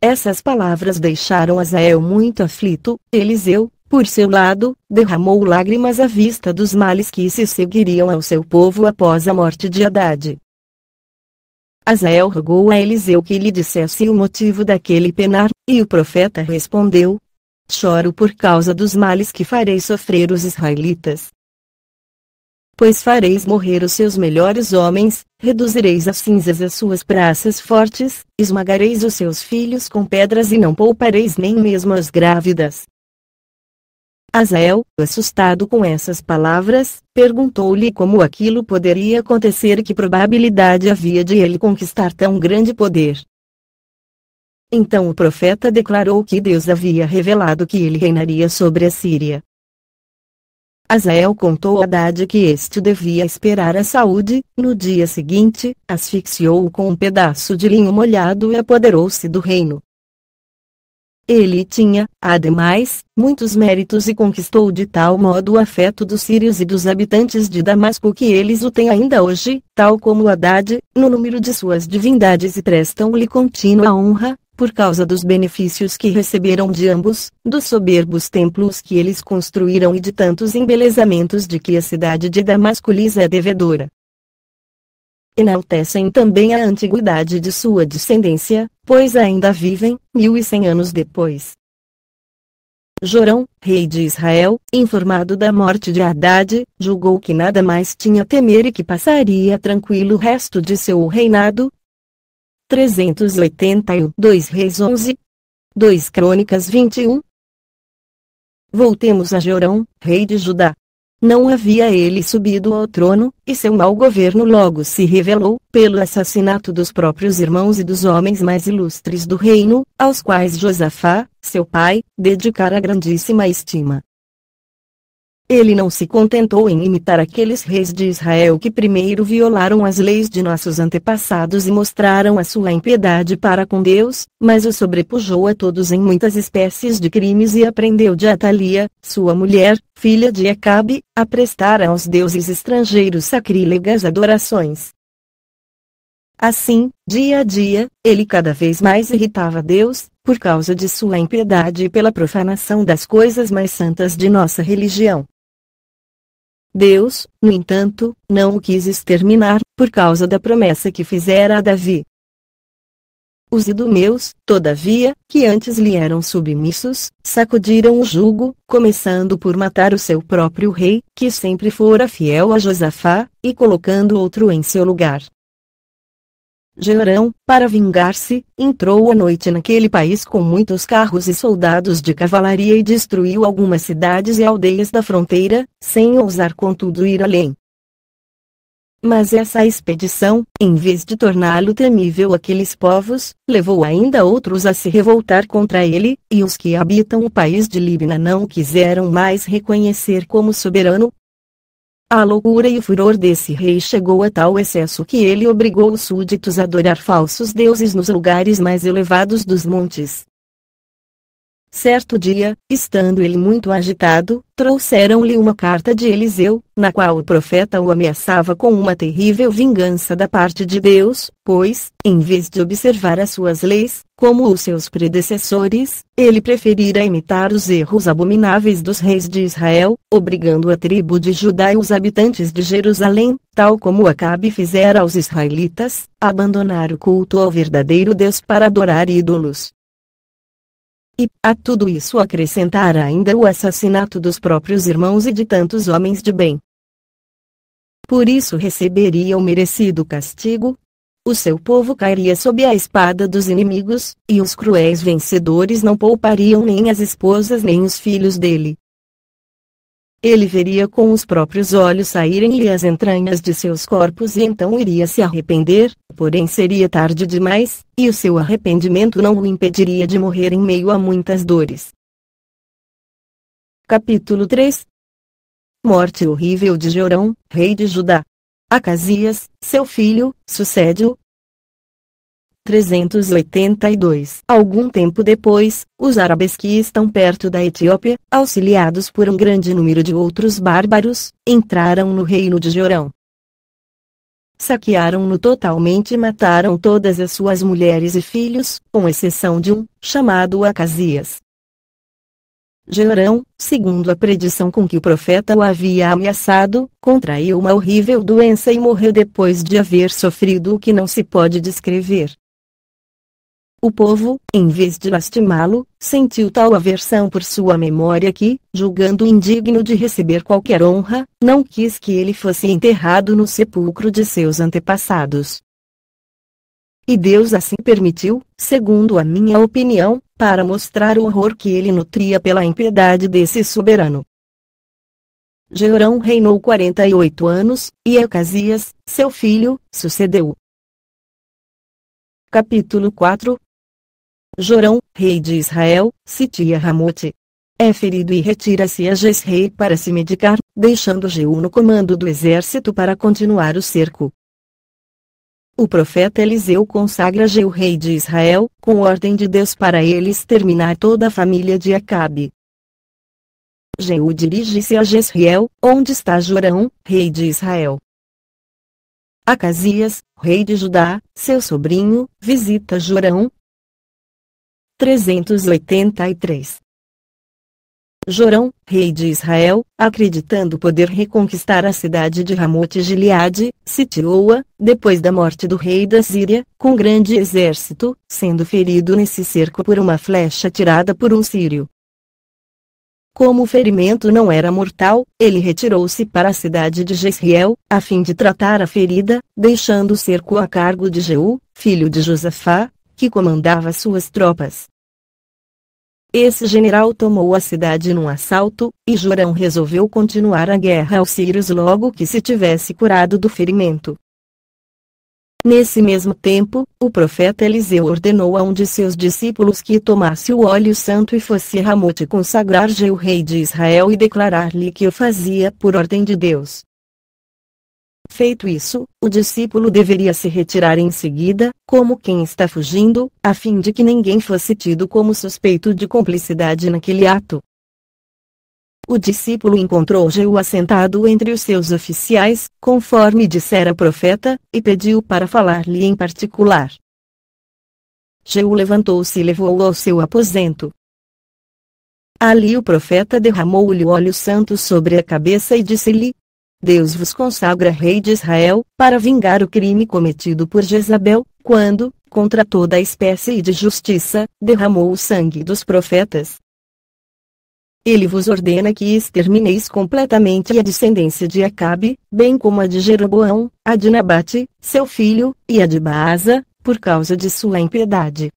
Essas palavras deixaram Azael muito aflito, Eliseu, por seu lado, derramou lágrimas à vista dos males que se seguiriam ao seu povo após a morte de Haddad. Azael rogou a Eliseu que lhe dissesse o motivo daquele penar, e o profeta respondeu: Choro por causa dos males que farei sofrer os israelitas. Pois fareis morrer os seus melhores homens, reduzireis as cinzas as suas praças fortes, esmagareis os seus filhos com pedras e não poupareis nem mesmo as grávidas. Azael, assustado com essas palavras, perguntou-lhe como aquilo poderia acontecer e que probabilidade havia de ele conquistar tão grande poder. Então o profeta declarou que Deus havia revelado que ele reinaria sobre a Síria. Azael contou a Haddad que este devia esperar a saúde, no dia seguinte, asfixiou-o com um pedaço de linho molhado e apoderou-se do reino. Ele tinha, ademais, muitos méritos e conquistou de tal modo o afeto dos sírios e dos habitantes de Damasco que eles o têm ainda hoje, tal como Haddad, no número de suas divindades e prestam-lhe contínua honra, por causa dos benefícios que receberam de ambos, dos soberbos templos que eles construíram e de tantos embelezamentos de que a cidade de Damasco lhes é devedora enaltecem também a antiguidade de sua descendência, pois ainda vivem, mil e cem anos depois. Jorão, rei de Israel, informado da morte de Haddad, julgou que nada mais tinha a temer e que passaria tranquilo o resto de seu reinado. 382 Reis 11 2 Crônicas 21 Voltemos a Jorão, rei de Judá, não havia ele subido ao trono, e seu mau governo logo se revelou, pelo assassinato dos próprios irmãos e dos homens mais ilustres do reino, aos quais Josafá, seu pai, dedicara grandíssima estima. Ele não se contentou em imitar aqueles reis de Israel que primeiro violaram as leis de nossos antepassados e mostraram a sua impiedade para com Deus, mas o sobrepujou a todos em muitas espécies de crimes e aprendeu de Atalia, sua mulher, filha de Acabe, a prestar aos deuses estrangeiros sacrílegas adorações. Assim, dia a dia, ele cada vez mais irritava Deus, por causa de sua impiedade e pela profanação das coisas mais santas de nossa religião. Deus, no entanto, não o quis exterminar, por causa da promessa que fizera a Davi. Os idumeus, todavia, que antes lhe eram submissos, sacudiram o jugo, começando por matar o seu próprio rei, que sempre fora fiel a Josafá, e colocando outro em seu lugar. Georão, para vingar-se, entrou à noite naquele país com muitos carros e soldados de cavalaria e destruiu algumas cidades e aldeias da fronteira, sem ousar contudo ir além. Mas essa expedição, em vez de torná-lo temível àqueles povos, levou ainda outros a se revoltar contra ele, e os que habitam o país de Líbina não o quiseram mais reconhecer como soberano, a loucura e o furor desse rei chegou a tal excesso que ele obrigou os súditos a adorar falsos deuses nos lugares mais elevados dos montes, Certo dia, estando ele muito agitado, trouxeram-lhe uma carta de Eliseu, na qual o profeta o ameaçava com uma terrível vingança da parte de Deus, pois, em vez de observar as suas leis, como os seus predecessores, ele preferira imitar os erros abomináveis dos reis de Israel, obrigando a tribo de Judá e os habitantes de Jerusalém, tal como Acabe fizera aos israelitas, a abandonar o culto ao verdadeiro Deus para adorar ídolos. E, a tudo isso acrescentar ainda o assassinato dos próprios irmãos e de tantos homens de bem. Por isso receberia o merecido castigo. O seu povo cairia sob a espada dos inimigos, e os cruéis vencedores não poupariam nem as esposas nem os filhos dele, ele veria com os próprios olhos saírem-lhe as entranhas de seus corpos e então iria se arrepender, porém seria tarde demais, e o seu arrependimento não o impediria de morrer em meio a muitas dores. Capítulo 3 Morte horrível de Jorão, rei de Judá. Acasias, seu filho, sucede-o, 382. Algum tempo depois, os árabes que estão perto da Etiópia, auxiliados por um grande número de outros bárbaros, entraram no reino de Jorão. Saquearam-no totalmente e mataram todas as suas mulheres e filhos, com exceção de um, chamado Acasias. Jorão, segundo a predição com que o profeta o havia ameaçado, contraiu uma horrível doença e morreu depois de haver sofrido o que não se pode descrever. O povo, em vez de lastimá-lo, sentiu tal aversão por sua memória que, julgando indigno de receber qualquer honra, não quis que ele fosse enterrado no sepulcro de seus antepassados. E Deus assim permitiu, segundo a minha opinião, para mostrar o horror que ele nutria pela impiedade desse soberano. Jeorão reinou 48 anos, e Eucasias, seu filho, sucedeu capítulo 4, Jorão, rei de Israel, sitia Ramote. É ferido e retira-se a Jesrei para se medicar, deixando Jeú no comando do exército para continuar o cerco. O profeta Eliseu consagra Jeú rei de Israel, com ordem de Deus para ele exterminar toda a família de Acabe. Jeú dirige-se a Jezreel, onde está Jorão, rei de Israel. Acasias, rei de Judá, seu sobrinho, visita Jorão, 383. Jorão, rei de Israel, acreditando poder reconquistar a cidade de Ramote Gileade, sitiou-a, depois da morte do rei da Síria, com grande exército, sendo ferido nesse cerco por uma flecha tirada por um sírio. Como o ferimento não era mortal, ele retirou-se para a cidade de Jezreel, a fim de tratar a ferida, deixando o cerco a cargo de Jeú, filho de Josafá, que comandava suas tropas. Esse general tomou a cidade num assalto, e Jorão resolveu continuar a guerra aos sírios logo que se tivesse curado do ferimento. Nesse mesmo tempo, o profeta Eliseu ordenou a um de seus discípulos que tomasse o óleo santo e fosse a Ramote consagrar-se o rei de Israel e declarar-lhe que o fazia por ordem de Deus. Feito isso, o discípulo deveria se retirar em seguida, como quem está fugindo, a fim de que ninguém fosse tido como suspeito de complicidade naquele ato. O discípulo encontrou Jeú assentado entre os seus oficiais, conforme dissera o profeta, e pediu para falar-lhe em particular. Jeú levantou-se e levou-o ao seu aposento. Ali o profeta derramou-lhe o óleo santo sobre a cabeça e disse-lhe, Deus vos consagra rei de Israel, para vingar o crime cometido por Jezabel, quando, contra toda a espécie de justiça, derramou o sangue dos profetas. Ele vos ordena que extermineis completamente a descendência de Acabe, bem como a de Jeroboão, a de Nabate, seu filho, e a de Baasa, por causa de sua impiedade.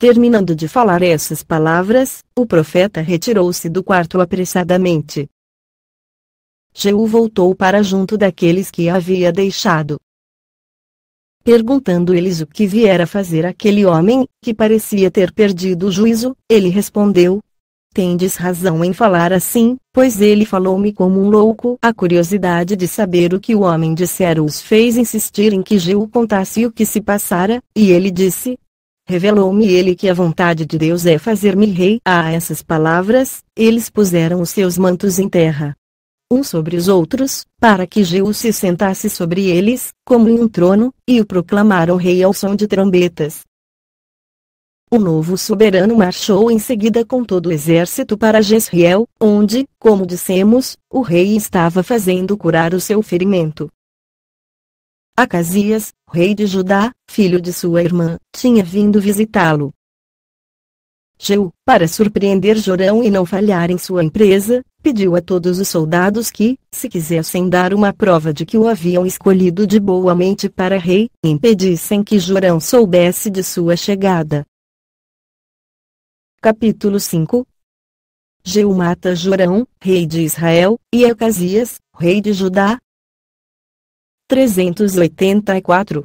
Terminando de falar essas palavras, o profeta retirou-se do quarto apressadamente. Jeú voltou para junto daqueles que havia deixado. Perguntando-lhes o que viera fazer aquele homem, que parecia ter perdido o juízo, ele respondeu: Tendes razão em falar assim, pois ele falou-me como um louco. A curiosidade de saber o que o homem dissera os fez insistir em que Jeú contasse o que se passara, e ele disse: Revelou-me ele que a vontade de Deus é fazer-me rei. A essas palavras, eles puseram os seus mantos em terra uns sobre os outros, para que Jeú se sentasse sobre eles, como em um trono, e o proclamaram rei ao som de trombetas. O novo soberano marchou em seguida com todo o exército para Jezreel, onde, como dissemos, o rei estava fazendo curar o seu ferimento. Acasias, rei de Judá, filho de sua irmã, tinha vindo visitá-lo. Geu, para surpreender Jorão e não falhar em sua empresa, pediu a todos os soldados que, se quisessem dar uma prova de que o haviam escolhido de boa mente para rei, impedissem que Jorão soubesse de sua chegada. Capítulo 5 Geu mata Jorão, rei de Israel, e Acasias, rei de Judá. 384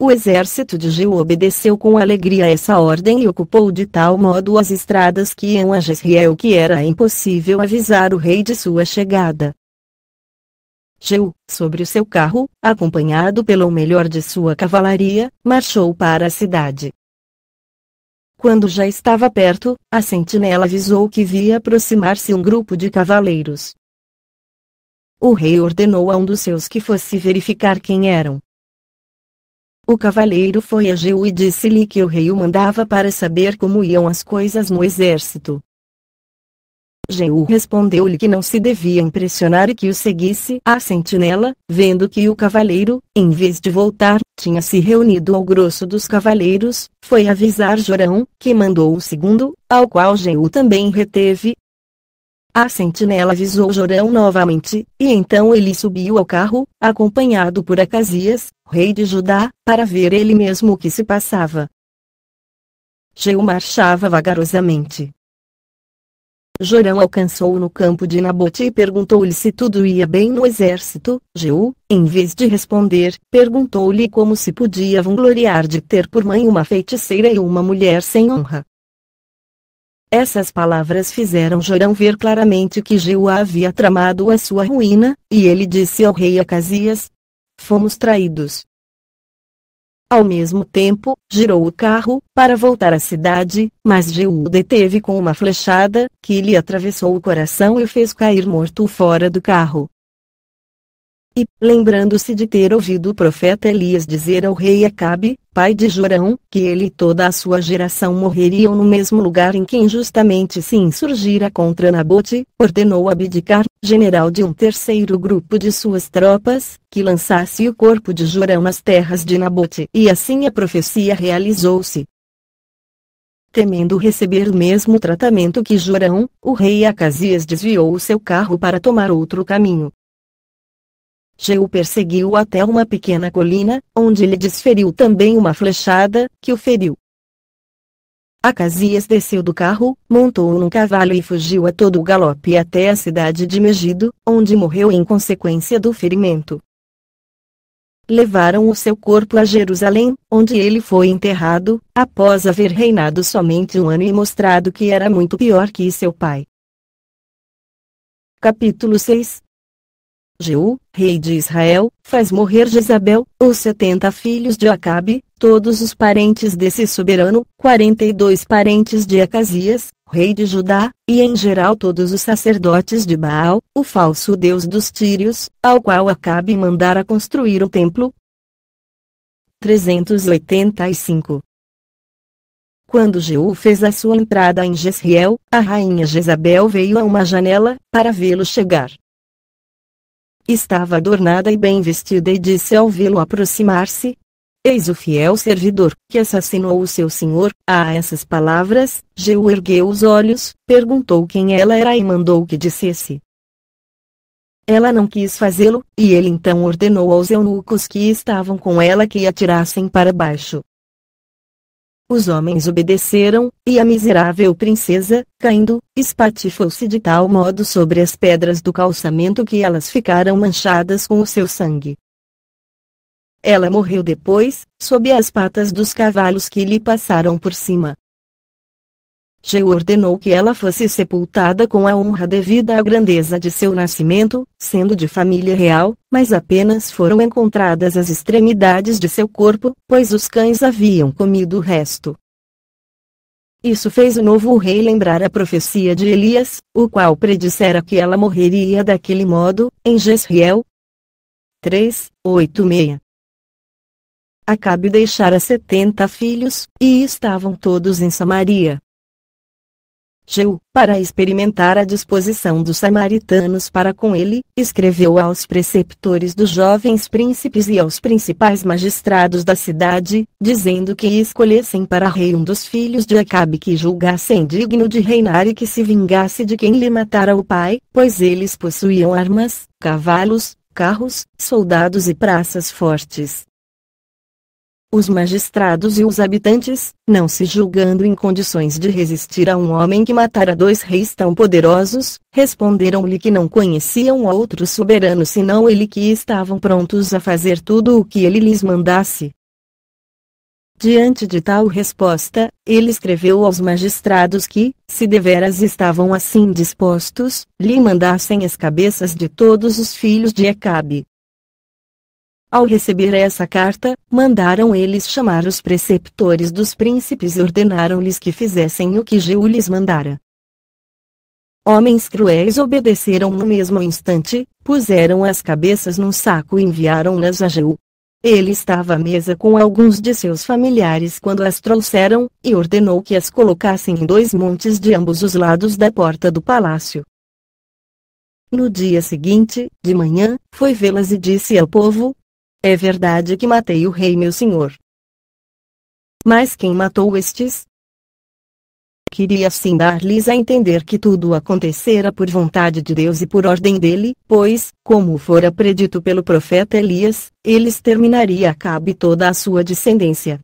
o exército de Geu obedeceu com alegria essa ordem e ocupou de tal modo as estradas que iam a Jezreel que era impossível avisar o rei de sua chegada. Geu, sobre o seu carro, acompanhado pelo melhor de sua cavalaria, marchou para a cidade. Quando já estava perto, a sentinela avisou que via aproximar-se um grupo de cavaleiros. O rei ordenou a um dos seus que fosse verificar quem eram. O cavaleiro foi a Geu e disse-lhe que o rei o mandava para saber como iam as coisas no exército. Geu respondeu-lhe que não se devia impressionar e que o seguisse a sentinela, vendo que o cavaleiro, em vez de voltar, tinha se reunido ao grosso dos cavaleiros, foi avisar Jorão, que mandou o segundo, ao qual Geu também reteve, a sentinela avisou Jorão novamente, e então ele subiu ao carro, acompanhado por Acasias, rei de Judá, para ver ele mesmo o que se passava. Jeu marchava vagarosamente. Jorão alcançou no campo de Nabote e perguntou-lhe se tudo ia bem no exército. Jeu, em vez de responder, perguntou-lhe como se podia vangloriar de ter por mãe uma feiticeira e uma mulher sem honra. Essas palavras fizeram Jorão ver claramente que Jeú havia tramado a sua ruína, e ele disse ao rei Acasias: Fomos traídos. Ao mesmo tempo, girou o carro, para voltar à cidade, mas Jeú o deteve com uma flechada, que lhe atravessou o coração e o fez cair morto fora do carro. E, lembrando-se de ter ouvido o profeta Elias dizer ao rei Acabe, pai de Jorão, que ele e toda a sua geração morreriam no mesmo lugar em que injustamente se insurgira contra Nabote, ordenou abdicar, general de um terceiro grupo de suas tropas, que lançasse o corpo de Jorão nas terras de Nabote. E assim a profecia realizou-se. Temendo receber o mesmo tratamento que Jorão, o rei Acasias desviou o seu carro para tomar outro caminho. Jeú perseguiu até uma pequena colina, onde lhe desferiu também uma flechada, que o feriu. Acasias desceu do carro, montou num cavalo e fugiu a todo o galope até a cidade de Megido, onde morreu em consequência do ferimento. Levaram o seu corpo a Jerusalém, onde ele foi enterrado, após haver reinado somente um ano e mostrado que era muito pior que seu pai. Capítulo 6 Jeú, rei de Israel, faz morrer Jezabel, os setenta filhos de Acabe, todos os parentes desse soberano, quarenta e dois parentes de Acasias, rei de Judá, e em geral todos os sacerdotes de Baal, o falso deus dos Tírios, ao qual Acabe mandara construir o templo. 385 quando Jeú fez a sua entrada em Jezreel, a rainha Jezabel veio a uma janela, para vê-lo chegar. Estava adornada e bem vestida e disse ao vê-lo aproximar-se: Eis o fiel servidor, que assassinou o seu senhor. A essas palavras, Jeú ergueu os olhos, perguntou quem ela era e mandou que dissesse. Ela não quis fazê-lo, e ele então ordenou aos eunucos que estavam com ela que a tirassem para baixo. Os homens obedeceram, e a miserável princesa, caindo, espatifou-se de tal modo sobre as pedras do calçamento que elas ficaram manchadas com o seu sangue. Ela morreu depois, sob as patas dos cavalos que lhe passaram por cima. Geu ordenou que ela fosse sepultada com a honra devida à grandeza de seu nascimento, sendo de família real, mas apenas foram encontradas as extremidades de seu corpo, pois os cães haviam comido o resto. Isso fez o novo rei lembrar a profecia de Elias, o qual predissera que ela morreria daquele modo, em Jezreel. 3, 8, 6 Acabe deixara setenta filhos, e estavam todos em Samaria. Geu, para experimentar a disposição dos samaritanos para com ele, escreveu aos preceptores dos jovens príncipes e aos principais magistrados da cidade, dizendo que escolhessem para rei um dos filhos de Acabe que julgassem digno de reinar e que se vingasse de quem lhe matara o pai, pois eles possuíam armas, cavalos, carros, soldados e praças fortes os magistrados e os habitantes, não se julgando em condições de resistir a um homem que matara dois reis tão poderosos, responderam-lhe que não conheciam outro soberano senão ele que estavam prontos a fazer tudo o que ele lhes mandasse. Diante de tal resposta, ele escreveu aos magistrados que, se deveras estavam assim dispostos, lhe mandassem as cabeças de todos os filhos de Ecabe, ao receber essa carta, mandaram eles chamar os preceptores dos príncipes e ordenaram-lhes que fizessem o que Jeú lhes mandara. Homens cruéis obedeceram no mesmo instante, puseram as cabeças num saco e enviaram-nas a Jeú. Ele estava à mesa com alguns de seus familiares quando as trouxeram, e ordenou que as colocassem em dois montes de ambos os lados da porta do palácio. No dia seguinte, de manhã, foi vê-las e disse ao povo, é verdade que matei o rei meu senhor. Mas quem matou estes? Queria sim dar-lhes a entender que tudo acontecera por vontade de Deus e por ordem dele, pois, como fora predito pelo profeta Elias, ele exterminaria Acabe toda a sua descendência.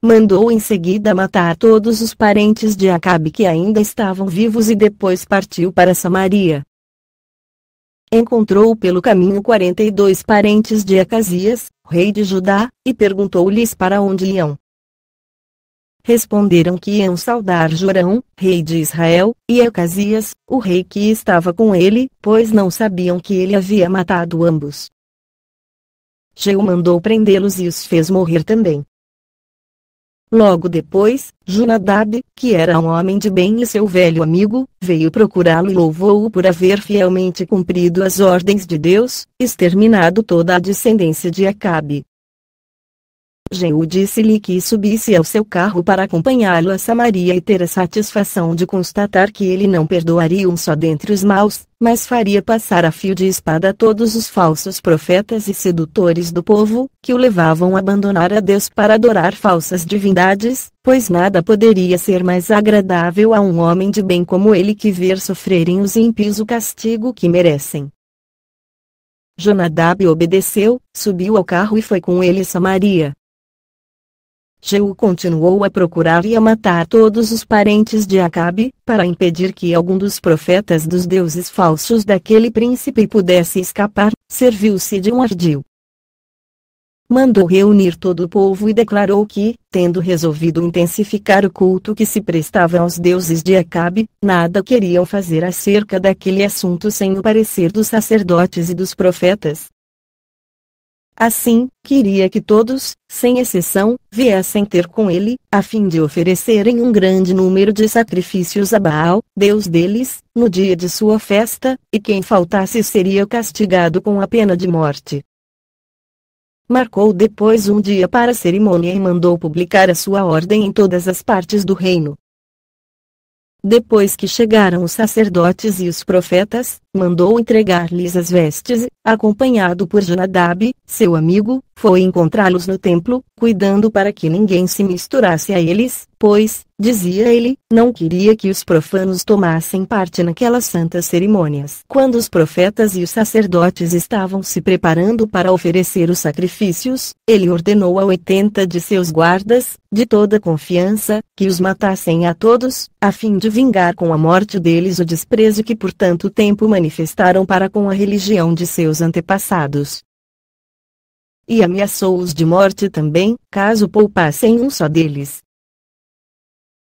Mandou em seguida matar todos os parentes de Acabe que ainda estavam vivos e depois partiu para Samaria encontrou pelo caminho quarenta e dois parentes de Acasias, rei de Judá, e perguntou-lhes para onde iam. Responderam que iam saudar Jorão, rei de Israel, e Acasias, o rei que estava com ele, pois não sabiam que ele havia matado ambos. Jeu mandou prendê-los e os fez morrer também. Logo depois, Junadab, que era um homem de bem e seu velho amigo, veio procurá-lo e louvou-o por haver fielmente cumprido as ordens de Deus, exterminado toda a descendência de Acabe. Jeú disse-lhe que subisse ao seu carro para acompanhá-lo a Samaria e ter a satisfação de constatar que ele não perdoaria um só dentre os maus, mas faria passar a fio de espada todos os falsos profetas e sedutores do povo, que o levavam a abandonar a Deus para adorar falsas divindades, pois nada poderia ser mais agradável a um homem de bem como ele que ver sofrerem os ímpios o castigo que merecem. Jonadab obedeceu, subiu ao carro e foi com ele a Samaria. Jeú continuou a procurar e a matar todos os parentes de Acabe, para impedir que algum dos profetas dos deuses falsos daquele príncipe pudesse escapar, serviu-se de um ardil. Mandou reunir todo o povo e declarou que, tendo resolvido intensificar o culto que se prestava aos deuses de Acabe, nada queriam fazer acerca daquele assunto sem o parecer dos sacerdotes e dos profetas, Assim, queria que todos, sem exceção, viessem ter com ele, a fim de oferecerem um grande número de sacrifícios a Baal, Deus deles, no dia de sua festa, e quem faltasse seria castigado com a pena de morte. Marcou depois um dia para a cerimônia e mandou publicar a sua ordem em todas as partes do reino. Depois que chegaram os sacerdotes e os profetas, mandou entregar-lhes as vestes, acompanhado por Jonadab, seu amigo, foi encontrá-los no templo, cuidando para que ninguém se misturasse a eles, pois, dizia ele, não queria que os profanos tomassem parte naquelas santas cerimônias. Quando os profetas e os sacerdotes estavam se preparando para oferecer os sacrifícios, ele ordenou a oitenta de seus guardas, de toda confiança, que os matassem a todos, a fim de vingar com a morte deles o desprezo que por tanto tempo manifestaram para com a religião de seus antepassados. E ameaçou-os de morte também, caso poupassem um só deles.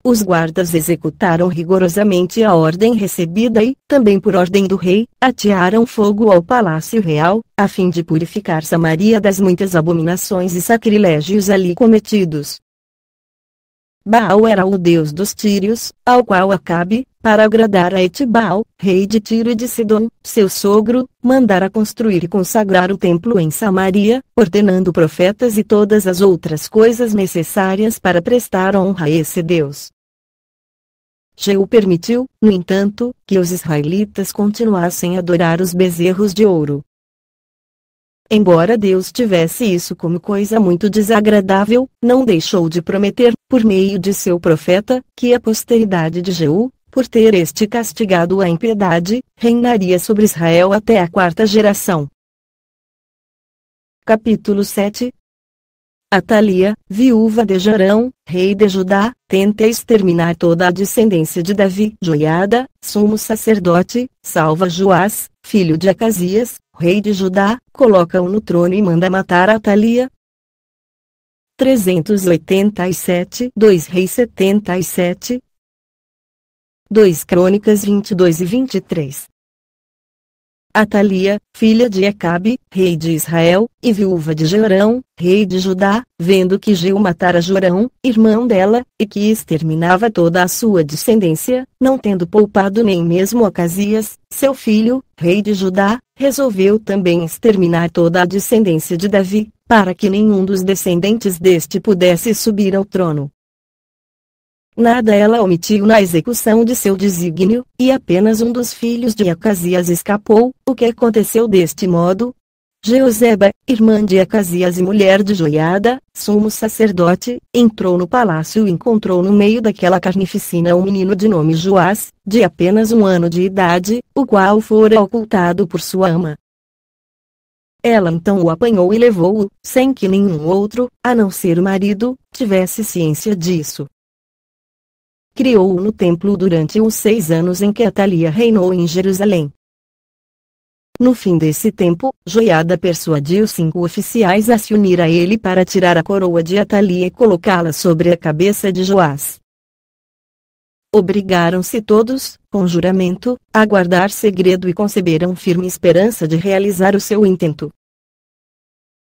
Os guardas executaram rigorosamente a ordem recebida e, também por ordem do rei, atearam fogo ao palácio real, a fim de purificar Samaria das muitas abominações e sacrilégios ali cometidos. Baal era o deus dos tírios, ao qual Acabe, para agradar a Etibal, rei de Tiro e de Sidom, seu sogro, mandara construir e consagrar o templo em Samaria, ordenando profetas e todas as outras coisas necessárias para prestar honra a esse Deus. Jeú permitiu, no entanto, que os israelitas continuassem a adorar os bezerros de ouro. Embora Deus tivesse isso como coisa muito desagradável, não deixou de prometer, por meio de seu profeta, que a posteridade de Jeú, por ter este castigado a impiedade, reinaria sobre Israel até a quarta geração. Capítulo 7 Atalia, viúva de Jarão, rei de Judá, tenta exterminar toda a descendência de Davi. Joiada, sumo sacerdote, salva Joás, filho de Acasias, rei de Judá, coloca-o no trono e manda matar Atalia. 387 2 Reis 77 2 Crônicas 22 e 23. Atalia, filha de Ecabe, rei de Israel, e viúva de Jorão, rei de Judá, vendo que Geu matara Jorão, irmão dela, e que exterminava toda a sua descendência, não tendo poupado nem mesmo Ocasias, seu filho, rei de Judá, resolveu também exterminar toda a descendência de Davi, para que nenhum dos descendentes deste pudesse subir ao trono. Nada ela omitiu na execução de seu desígnio, e apenas um dos filhos de Acasias escapou, o que aconteceu deste modo? Jeoseba, irmã de Acasias e mulher de Joiada, sumo sacerdote, entrou no palácio e encontrou no meio daquela carnificina um menino de nome Joás, de apenas um ano de idade, o qual fora ocultado por sua ama. Ela então o apanhou e levou-o, sem que nenhum outro, a não ser o marido, tivesse ciência disso criou-o no templo durante os seis anos em que Atalia reinou em Jerusalém. No fim desse tempo, Joiada persuadiu cinco oficiais a se unir a ele para tirar a coroa de Atalia e colocá-la sobre a cabeça de Joás. Obrigaram-se todos, com juramento, a guardar segredo e conceberam firme esperança de realizar o seu intento.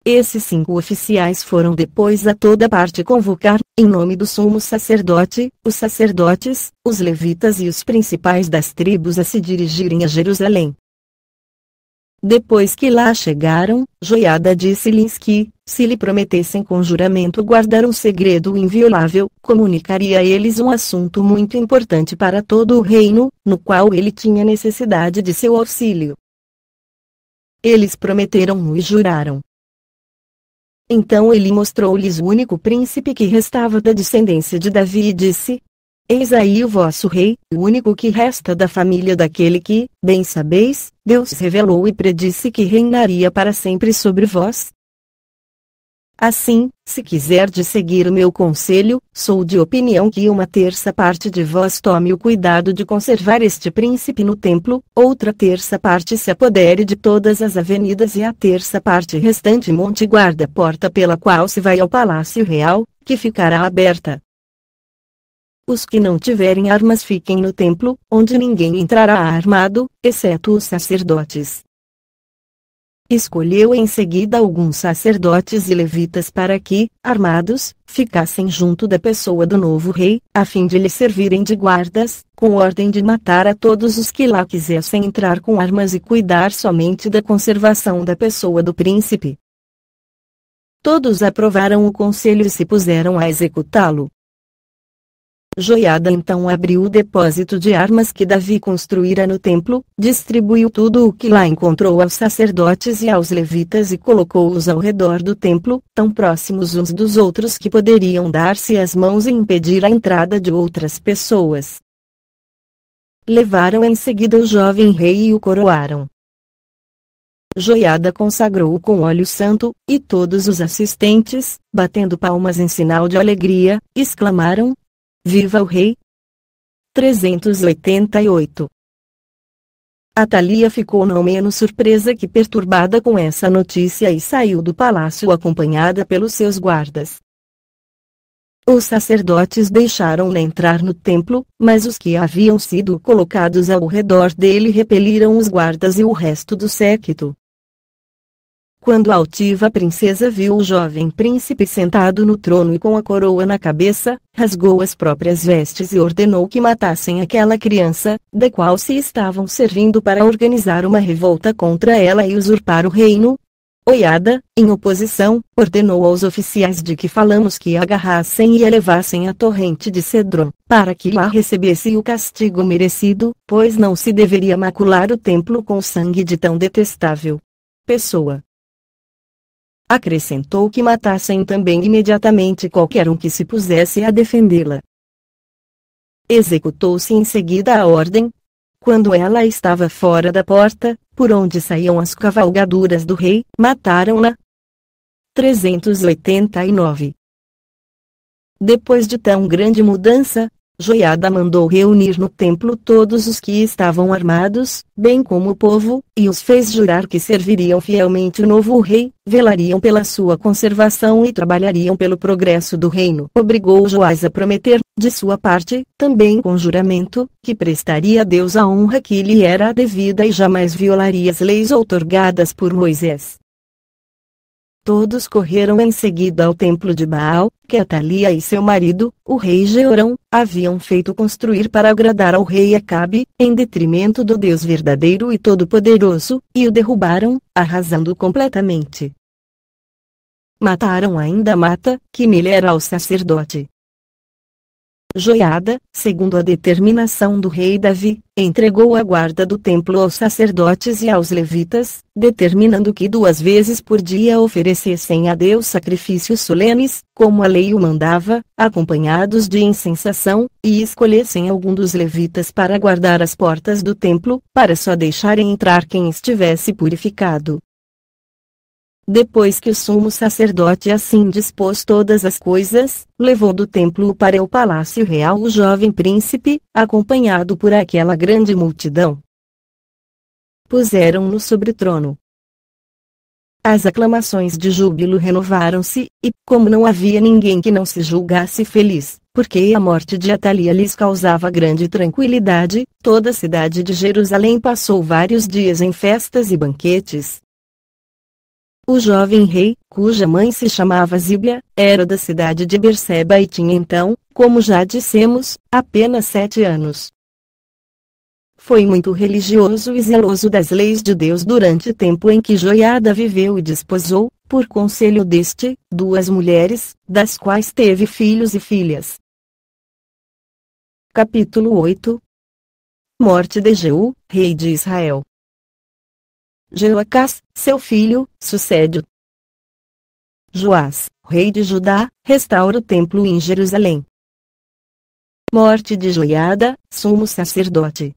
Esses cinco oficiais foram depois a toda parte convocar, em nome do sumo sacerdote, os sacerdotes, os levitas e os principais das tribos a se dirigirem a Jerusalém. Depois que lá chegaram, Joiada disse-lhes que, se lhe prometessem com juramento guardar um segredo inviolável, comunicaria a eles um assunto muito importante para todo o reino, no qual ele tinha necessidade de seu auxílio. Eles prometeram-no e juraram, então ele mostrou-lhes o único príncipe que restava da descendência de Davi e disse: Eis aí o vosso rei, o único que resta da família daquele que, bem sabeis, Deus revelou e predisse que reinaria para sempre sobre vós, Assim, se quiser de seguir o meu conselho, sou de opinião que uma terça parte de vós tome o cuidado de conservar este príncipe no templo, outra terça parte se apodere de todas as avenidas e a terça parte restante monte guarda a porta pela qual se vai ao palácio real, que ficará aberta. Os que não tiverem armas fiquem no templo, onde ninguém entrará armado, exceto os sacerdotes. Escolheu em seguida alguns sacerdotes e levitas para que, armados, ficassem junto da pessoa do novo rei, a fim de lhe servirem de guardas, com ordem de matar a todos os que lá quisessem entrar com armas e cuidar somente da conservação da pessoa do príncipe. Todos aprovaram o conselho e se puseram a executá-lo. Joiada então abriu o depósito de armas que Davi construíra no templo, distribuiu tudo o que lá encontrou aos sacerdotes e aos levitas e colocou-os ao redor do templo, tão próximos uns dos outros que poderiam dar-se as mãos e impedir a entrada de outras pessoas. Levaram em seguida o jovem rei e o coroaram. Joiada consagrou-o com óleo santo, e todos os assistentes, batendo palmas em sinal de alegria, exclamaram: Viva o Rei! 388 Atalia ficou não menos surpresa que perturbada com essa notícia e saiu do palácio acompanhada pelos seus guardas. Os sacerdotes deixaram-na entrar no templo, mas os que haviam sido colocados ao redor dele repeliram os guardas e o resto do séquito. Quando a altiva princesa viu o jovem príncipe sentado no trono e com a coroa na cabeça, rasgou as próprias vestes e ordenou que matassem aquela criança, da qual se estavam servindo para organizar uma revolta contra ela e usurpar o reino, Oiada, em oposição, ordenou aos oficiais de que falamos que agarrassem e elevassem a torrente de Cedron, para que lá recebesse o castigo merecido, pois não se deveria macular o templo com o sangue de tão detestável pessoa. Acrescentou que matassem também imediatamente qualquer um que se pusesse a defendê-la. Executou-se em seguida a ordem. Quando ela estava fora da porta, por onde saíam as cavalgaduras do rei, mataram-na. 389 Depois de tão grande mudança, Joiada mandou reunir no templo todos os que estavam armados, bem como o povo, e os fez jurar que serviriam fielmente o novo rei, velariam pela sua conservação e trabalhariam pelo progresso do reino. Obrigou Joás a prometer, de sua parte, também com juramento, que prestaria a Deus a honra que lhe era devida e jamais violaria as leis outorgadas por Moisés. Todos correram em seguida ao templo de Baal, que Atalia e seu marido, o rei Jeorão, haviam feito construir para agradar ao rei Acabe, em detrimento do Deus verdadeiro e todo-poderoso, e o derrubaram, arrasando completamente. Mataram ainda Mata, que nele era o sacerdote, Joiada, segundo a determinação do rei Davi, entregou a guarda do templo aos sacerdotes e aos levitas, determinando que duas vezes por dia oferecessem a Deus sacrifícios solenes, como a lei o mandava, acompanhados de incensação, e escolhessem algum dos levitas para guardar as portas do templo, para só deixarem entrar quem estivesse purificado, depois que o sumo sacerdote assim dispôs todas as coisas, levou do templo para o palácio real o jovem príncipe, acompanhado por aquela grande multidão. Puseram-no sobre o trono. As aclamações de júbilo renovaram-se, e, como não havia ninguém que não se julgasse feliz, porque a morte de Atalia lhes causava grande tranquilidade, toda a cidade de Jerusalém passou vários dias em festas e banquetes, o jovem rei, cuja mãe se chamava Zíbia, era da cidade de Berseba e tinha então, como já dissemos, apenas sete anos. Foi muito religioso e zeloso das leis de Deus durante o tempo em que Joiada viveu e desposou, por conselho deste, duas mulheres, das quais teve filhos e filhas. Capítulo 8 Morte de Jeú, rei de Israel Joacás, seu filho, sucede. Joás, rei de Judá, restaura o templo em Jerusalém. Morte de Joiada, sumo sacerdote.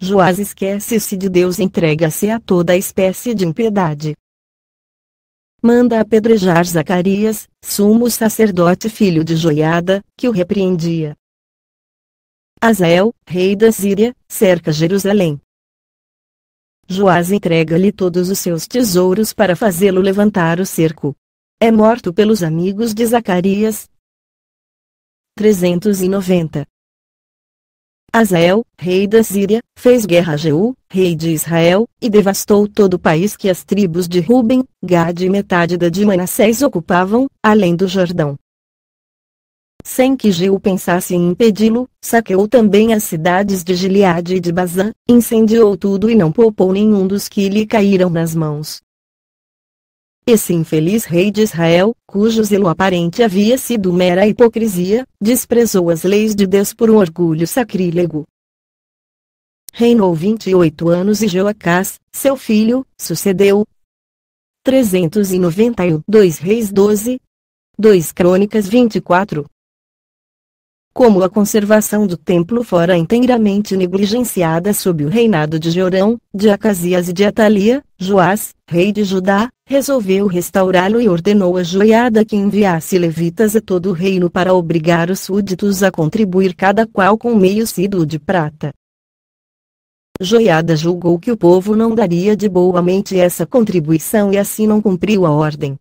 Joás esquece-se de Deus e entrega-se a toda espécie de impiedade. Manda apedrejar Zacarias, sumo sacerdote filho de Joiada, que o repreendia. Azael, rei da Síria, cerca Jerusalém. Joás entrega-lhe todos os seus tesouros para fazê-lo levantar o cerco. É morto pelos amigos de Zacarias. 390 Azael, rei da Síria, fez guerra a Jeú, rei de Israel, e devastou todo o país que as tribos de Ruben, Gad e metade da de Manassés ocupavam, além do Jordão, sem que Geu pensasse em impedi-lo, saqueou também as cidades de Gileade e de Bazã, incendiou tudo e não poupou nenhum dos que lhe caíram nas mãos. Esse infeliz rei de Israel, cujo zelo aparente havia sido mera hipocrisia, desprezou as leis de Deus por um orgulho sacrílego. Reinou 28 anos e Joacás, seu filho, sucedeu. 391 2 Reis 12 2 Crônicas 24 como a conservação do templo fora inteiramente negligenciada sob o reinado de Jorão, de Acasias e de Atalia, Joás, rei de Judá, resolveu restaurá-lo e ordenou a joiada que enviasse levitas a todo o reino para obrigar os súditos a contribuir cada qual com meio síduo de prata. Joiada julgou que o povo não daria de boa mente essa contribuição e assim não cumpriu a ordem.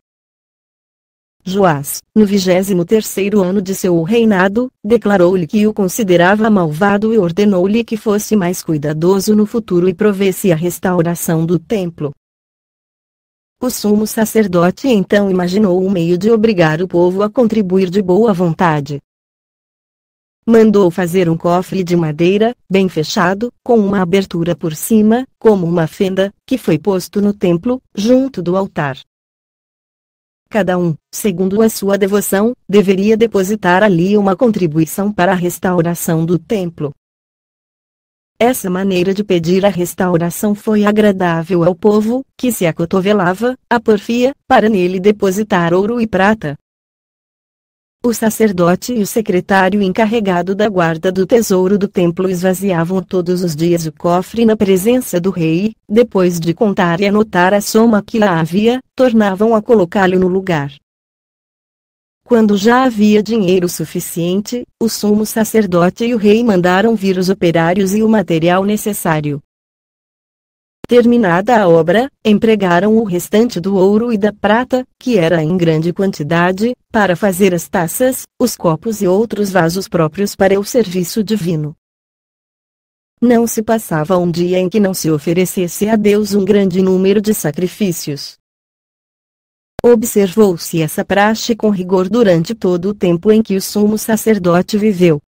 Joás, no vigésimo terceiro ano de seu reinado, declarou-lhe que o considerava malvado e ordenou-lhe que fosse mais cuidadoso no futuro e provesse a restauração do templo. O sumo sacerdote então imaginou um meio de obrigar o povo a contribuir de boa vontade. Mandou fazer um cofre de madeira, bem fechado, com uma abertura por cima, como uma fenda, que foi posto no templo, junto do altar. Cada um, segundo a sua devoção, deveria depositar ali uma contribuição para a restauração do templo. Essa maneira de pedir a restauração foi agradável ao povo, que se acotovelava, a porfia, para nele depositar ouro e prata, o sacerdote e o secretário encarregado da guarda do tesouro do templo esvaziavam todos os dias o cofre na presença do rei, depois de contar e anotar a soma que lá havia, tornavam a colocá-lo no lugar. Quando já havia dinheiro suficiente, o sumo sacerdote e o rei mandaram vir os operários e o material necessário. Terminada a obra, empregaram o restante do ouro e da prata, que era em grande quantidade, para fazer as taças, os copos e outros vasos próprios para o serviço divino. Não se passava um dia em que não se oferecesse a Deus um grande número de sacrifícios. Observou-se essa praxe com rigor durante todo o tempo em que o sumo sacerdote viveu,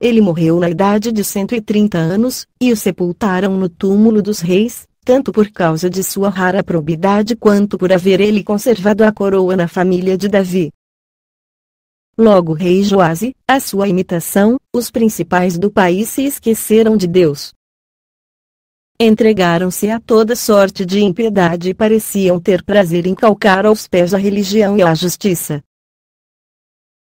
ele morreu na idade de 130 anos, e o sepultaram no túmulo dos reis, tanto por causa de sua rara probidade quanto por haver ele conservado a coroa na família de Davi. Logo rei Joase, a sua imitação, os principais do país se esqueceram de Deus. Entregaram-se a toda sorte de impiedade e pareciam ter prazer em calcar aos pés a religião e a justiça.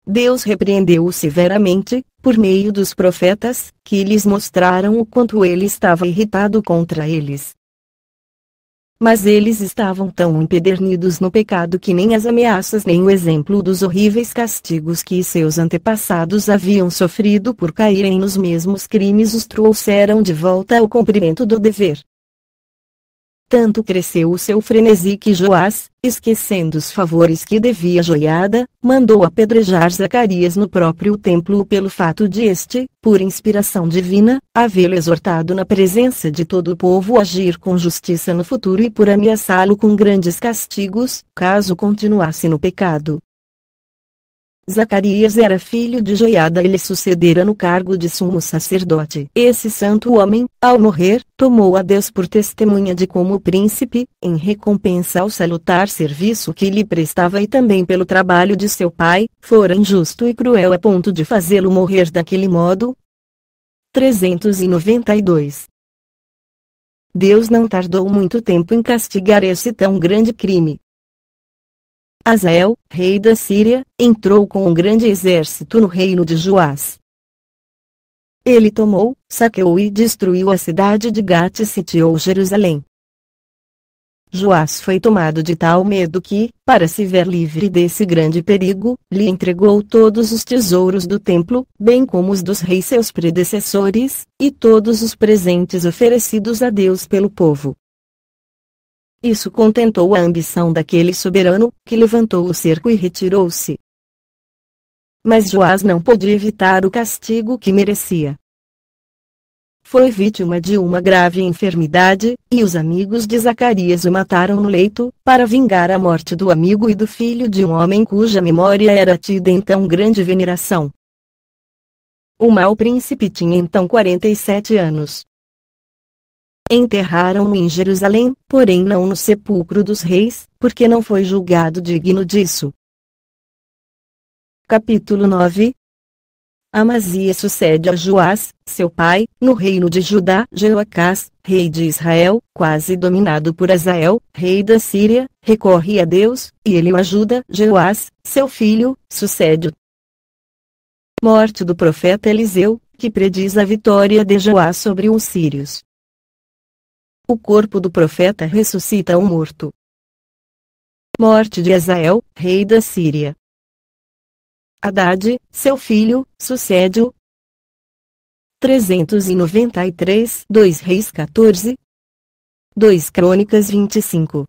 Deus repreendeu-o severamente, por meio dos profetas, que lhes mostraram o quanto ele estava irritado contra eles. Mas eles estavam tão empedernidos no pecado que nem as ameaças nem o exemplo dos horríveis castigos que seus antepassados haviam sofrido por caírem nos mesmos crimes os trouxeram de volta ao cumprimento do dever. Tanto cresceu o seu frenesi que Joás, esquecendo os favores que devia a Joiada, mandou apedrejar Zacarias no próprio templo pelo fato de este, por inspiração divina, havê-lo exortado na presença de todo o povo a agir com justiça no futuro e por ameaçá-lo com grandes castigos, caso continuasse no pecado. Zacarias era filho de Joiada e lhe sucedera no cargo de sumo sacerdote. Esse santo homem, ao morrer, tomou a Deus por testemunha de como o príncipe, em recompensa ao salutar serviço que lhe prestava e também pelo trabalho de seu pai, fora injusto e cruel a ponto de fazê-lo morrer daquele modo. 392 Deus não tardou muito tempo em castigar esse tão grande crime, Azael, rei da Síria, entrou com um grande exército no reino de Joás. Ele tomou, saqueou e destruiu a cidade de Gate e sitiou Jerusalém. Joás foi tomado de tal medo que, para se ver livre desse grande perigo, lhe entregou todos os tesouros do templo, bem como os dos reis seus predecessores, e todos os presentes oferecidos a Deus pelo povo. Isso contentou a ambição daquele soberano, que levantou o cerco e retirou-se. Mas Joás não pôde evitar o castigo que merecia. Foi vítima de uma grave enfermidade, e os amigos de Zacarias o mataram no leito, para vingar a morte do amigo e do filho de um homem cuja memória era tida em tão grande veneração. O mau príncipe tinha então 47 anos. Enterraram-no em Jerusalém, porém não no sepulcro dos reis, porque não foi julgado digno disso. Capítulo 9 Amazia sucede a Joás, seu pai, no reino de Judá. Jeoacás, rei de Israel, quase dominado por Azael, rei da Síria, recorre a Deus, e ele o ajuda. Jeoás, seu filho, sucede morte do profeta Eliseu, que prediz a vitória de Joás sobre os sírios. O corpo do profeta ressuscita o morto. Morte de Azael, rei da Síria. Haddad, seu filho, sucede-o. 393 2 Reis 14 2 Crônicas 25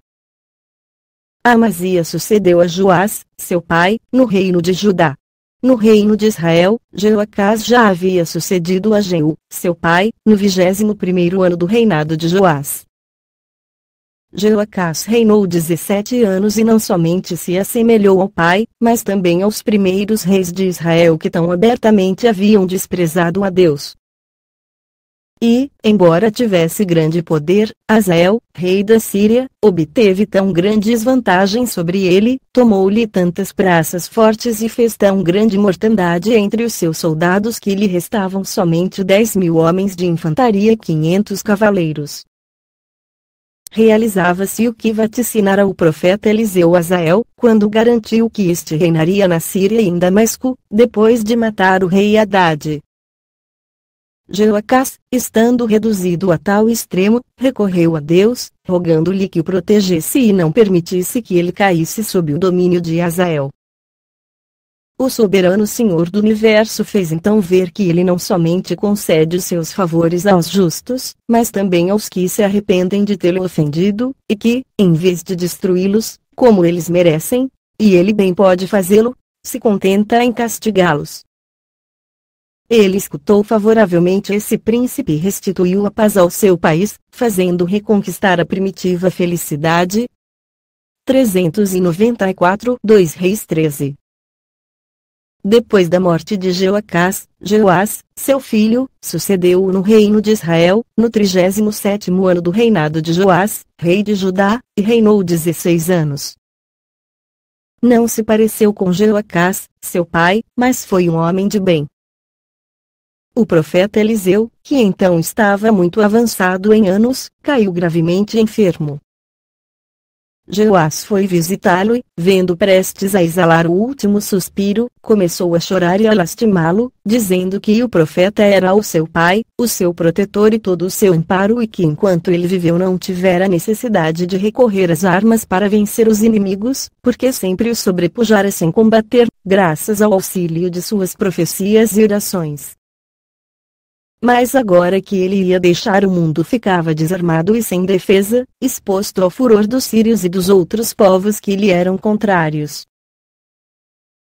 Amazia sucedeu a Joás, seu pai, no reino de Judá. No reino de Israel, Jeoacás já havia sucedido a Jeú, seu pai, no vigésimo primeiro ano do reinado de Joás. Jeoacás reinou 17 anos e não somente se assemelhou ao pai, mas também aos primeiros reis de Israel que tão abertamente haviam desprezado a Deus, e, embora tivesse grande poder, Azael, rei da Síria, obteve tão grandes vantagens sobre ele, tomou-lhe tantas praças fortes e fez tão grande mortandade entre os seus soldados que lhe restavam somente 10 mil homens de infantaria e 500 cavaleiros. Realizava-se o que vaticinara o profeta Eliseu Azael, quando garantiu que este reinaria na Síria e em Damasco, depois de matar o rei Haddad. Joacás, estando reduzido a tal extremo, recorreu a Deus, rogando-lhe que o protegesse e não permitisse que ele caísse sob o domínio de Azael. O soberano Senhor do universo fez então ver que ele não somente concede seus favores aos justos, mas também aos que se arrependem de tê-lo ofendido, e que, em vez de destruí-los, como eles merecem, e ele bem pode fazê-lo, se contenta em castigá-los, ele escutou favoravelmente esse príncipe e restituiu a paz ao seu país, fazendo reconquistar a primitiva felicidade. 394 2 Reis 13 Depois da morte de Jeoacás, Jeoás, seu filho, sucedeu-o no reino de Israel, no 37º ano do reinado de Joás, rei de Judá, e reinou 16 anos. Não se pareceu com Jeoacás, seu pai, mas foi um homem de bem o profeta Eliseu, que então estava muito avançado em anos, caiu gravemente enfermo. Jeoás foi visitá-lo e, vendo prestes a exalar o último suspiro, começou a chorar e a lastimá-lo, dizendo que o profeta era o seu pai, o seu protetor e todo o seu amparo e que enquanto ele viveu não tivera necessidade de recorrer às armas para vencer os inimigos, porque sempre o sobrepujara sem combater, graças ao auxílio de suas profecias e orações. Mas agora que ele ia deixar o mundo ficava desarmado e sem defesa, exposto ao furor dos sírios e dos outros povos que lhe eram contrários.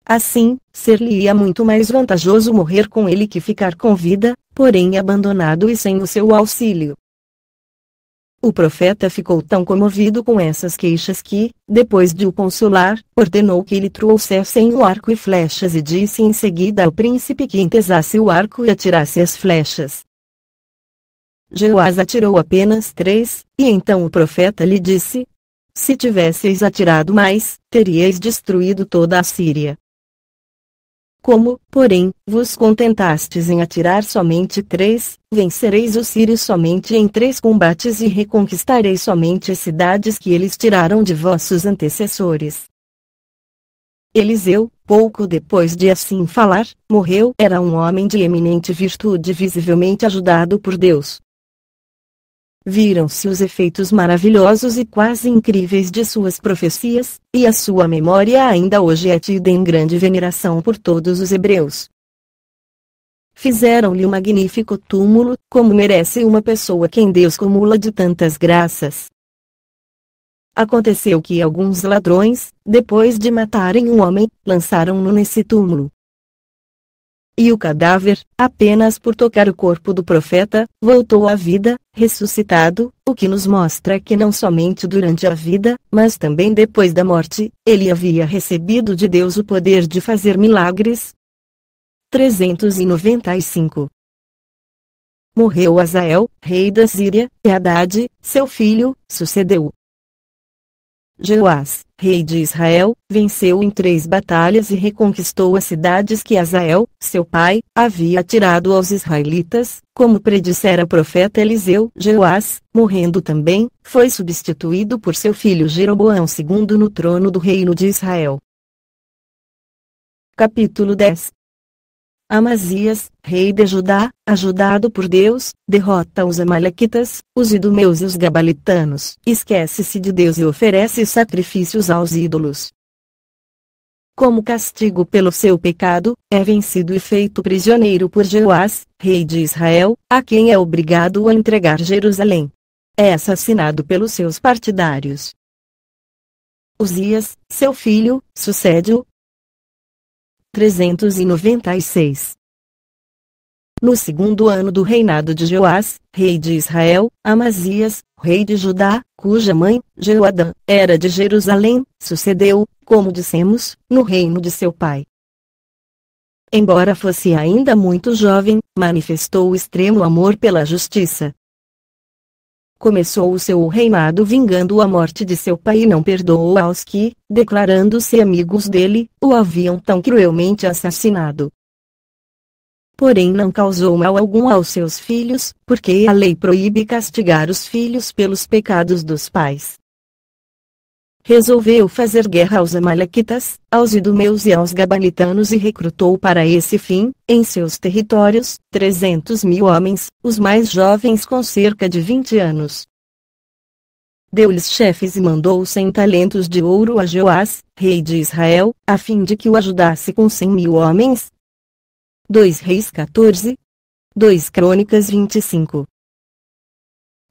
Assim, ser-lhe-ia muito mais vantajoso morrer com ele que ficar com vida, porém abandonado e sem o seu auxílio. O profeta ficou tão comovido com essas queixas que, depois de o consolar, ordenou que lhe trouxessem o arco e flechas e disse em seguida ao príncipe que entesasse o arco e atirasse as flechas. Jeoás atirou apenas três, e então o profeta lhe disse: Se tivesseis atirado mais, teríeis destruído toda a Síria. Como, porém, vos contentastes em atirar somente três, vencereis os sírios somente em três combates e reconquistareis somente as cidades que eles tiraram de vossos antecessores. Eliseu, pouco depois de assim falar, morreu. Era um homem de eminente virtude visivelmente ajudado por Deus, viram-se os efeitos maravilhosos e quase incríveis de suas profecias, e a sua memória ainda hoje é tida em grande veneração por todos os hebreus. Fizeram-lhe um magnífico túmulo, como merece uma pessoa quem Deus cumula de tantas graças. Aconteceu que alguns ladrões, depois de matarem um homem, lançaram-no nesse túmulo e o cadáver, apenas por tocar o corpo do profeta, voltou à vida, ressuscitado, o que nos mostra que não somente durante a vida, mas também depois da morte, ele havia recebido de Deus o poder de fazer milagres. 395 Morreu Azael, rei da Síria, e Haddad, seu filho, sucedeu Jeoás, rei de Israel, venceu em três batalhas e reconquistou as cidades que Azael, seu pai, havia tirado aos israelitas, como predissera o profeta Eliseu. Jeoás, morrendo também, foi substituído por seu filho Jeroboão II no trono do reino de Israel. Capítulo 10 Amazias, rei de Judá, ajudado por Deus, derrota os amalequitas, os idumeus e os gabalitanos. Esquece-se de Deus e oferece sacrifícios aos ídolos. Como castigo pelo seu pecado, é vencido e feito prisioneiro por Jeoás, rei de Israel, a quem é obrigado a entregar Jerusalém. É assassinado pelos seus partidários. Uzias, seu filho, sucede-o, 396. No segundo ano do reinado de Joás, rei de Israel, Amazias, rei de Judá, cuja mãe, Jeoadã, era de Jerusalém, sucedeu, como dissemos, no reino de seu pai. Embora fosse ainda muito jovem, manifestou extremo amor pela justiça, começou o seu reinado vingando a morte de seu pai e não perdoou aos que, declarando-se amigos dele, o haviam tão cruelmente assassinado. Porém não causou mal algum aos seus filhos, porque a lei proíbe castigar os filhos pelos pecados dos pais resolveu fazer guerra aos Amalequitas, aos Idumeus e aos Gabalitanos e recrutou para esse fim, em seus territórios, 300 mil homens, os mais jovens com cerca de 20 anos. Deu-lhes chefes e mandou cem talentos de ouro a Jeoás, rei de Israel, a fim de que o ajudasse com cem mil homens. 2 Reis 14 2 Crônicas 25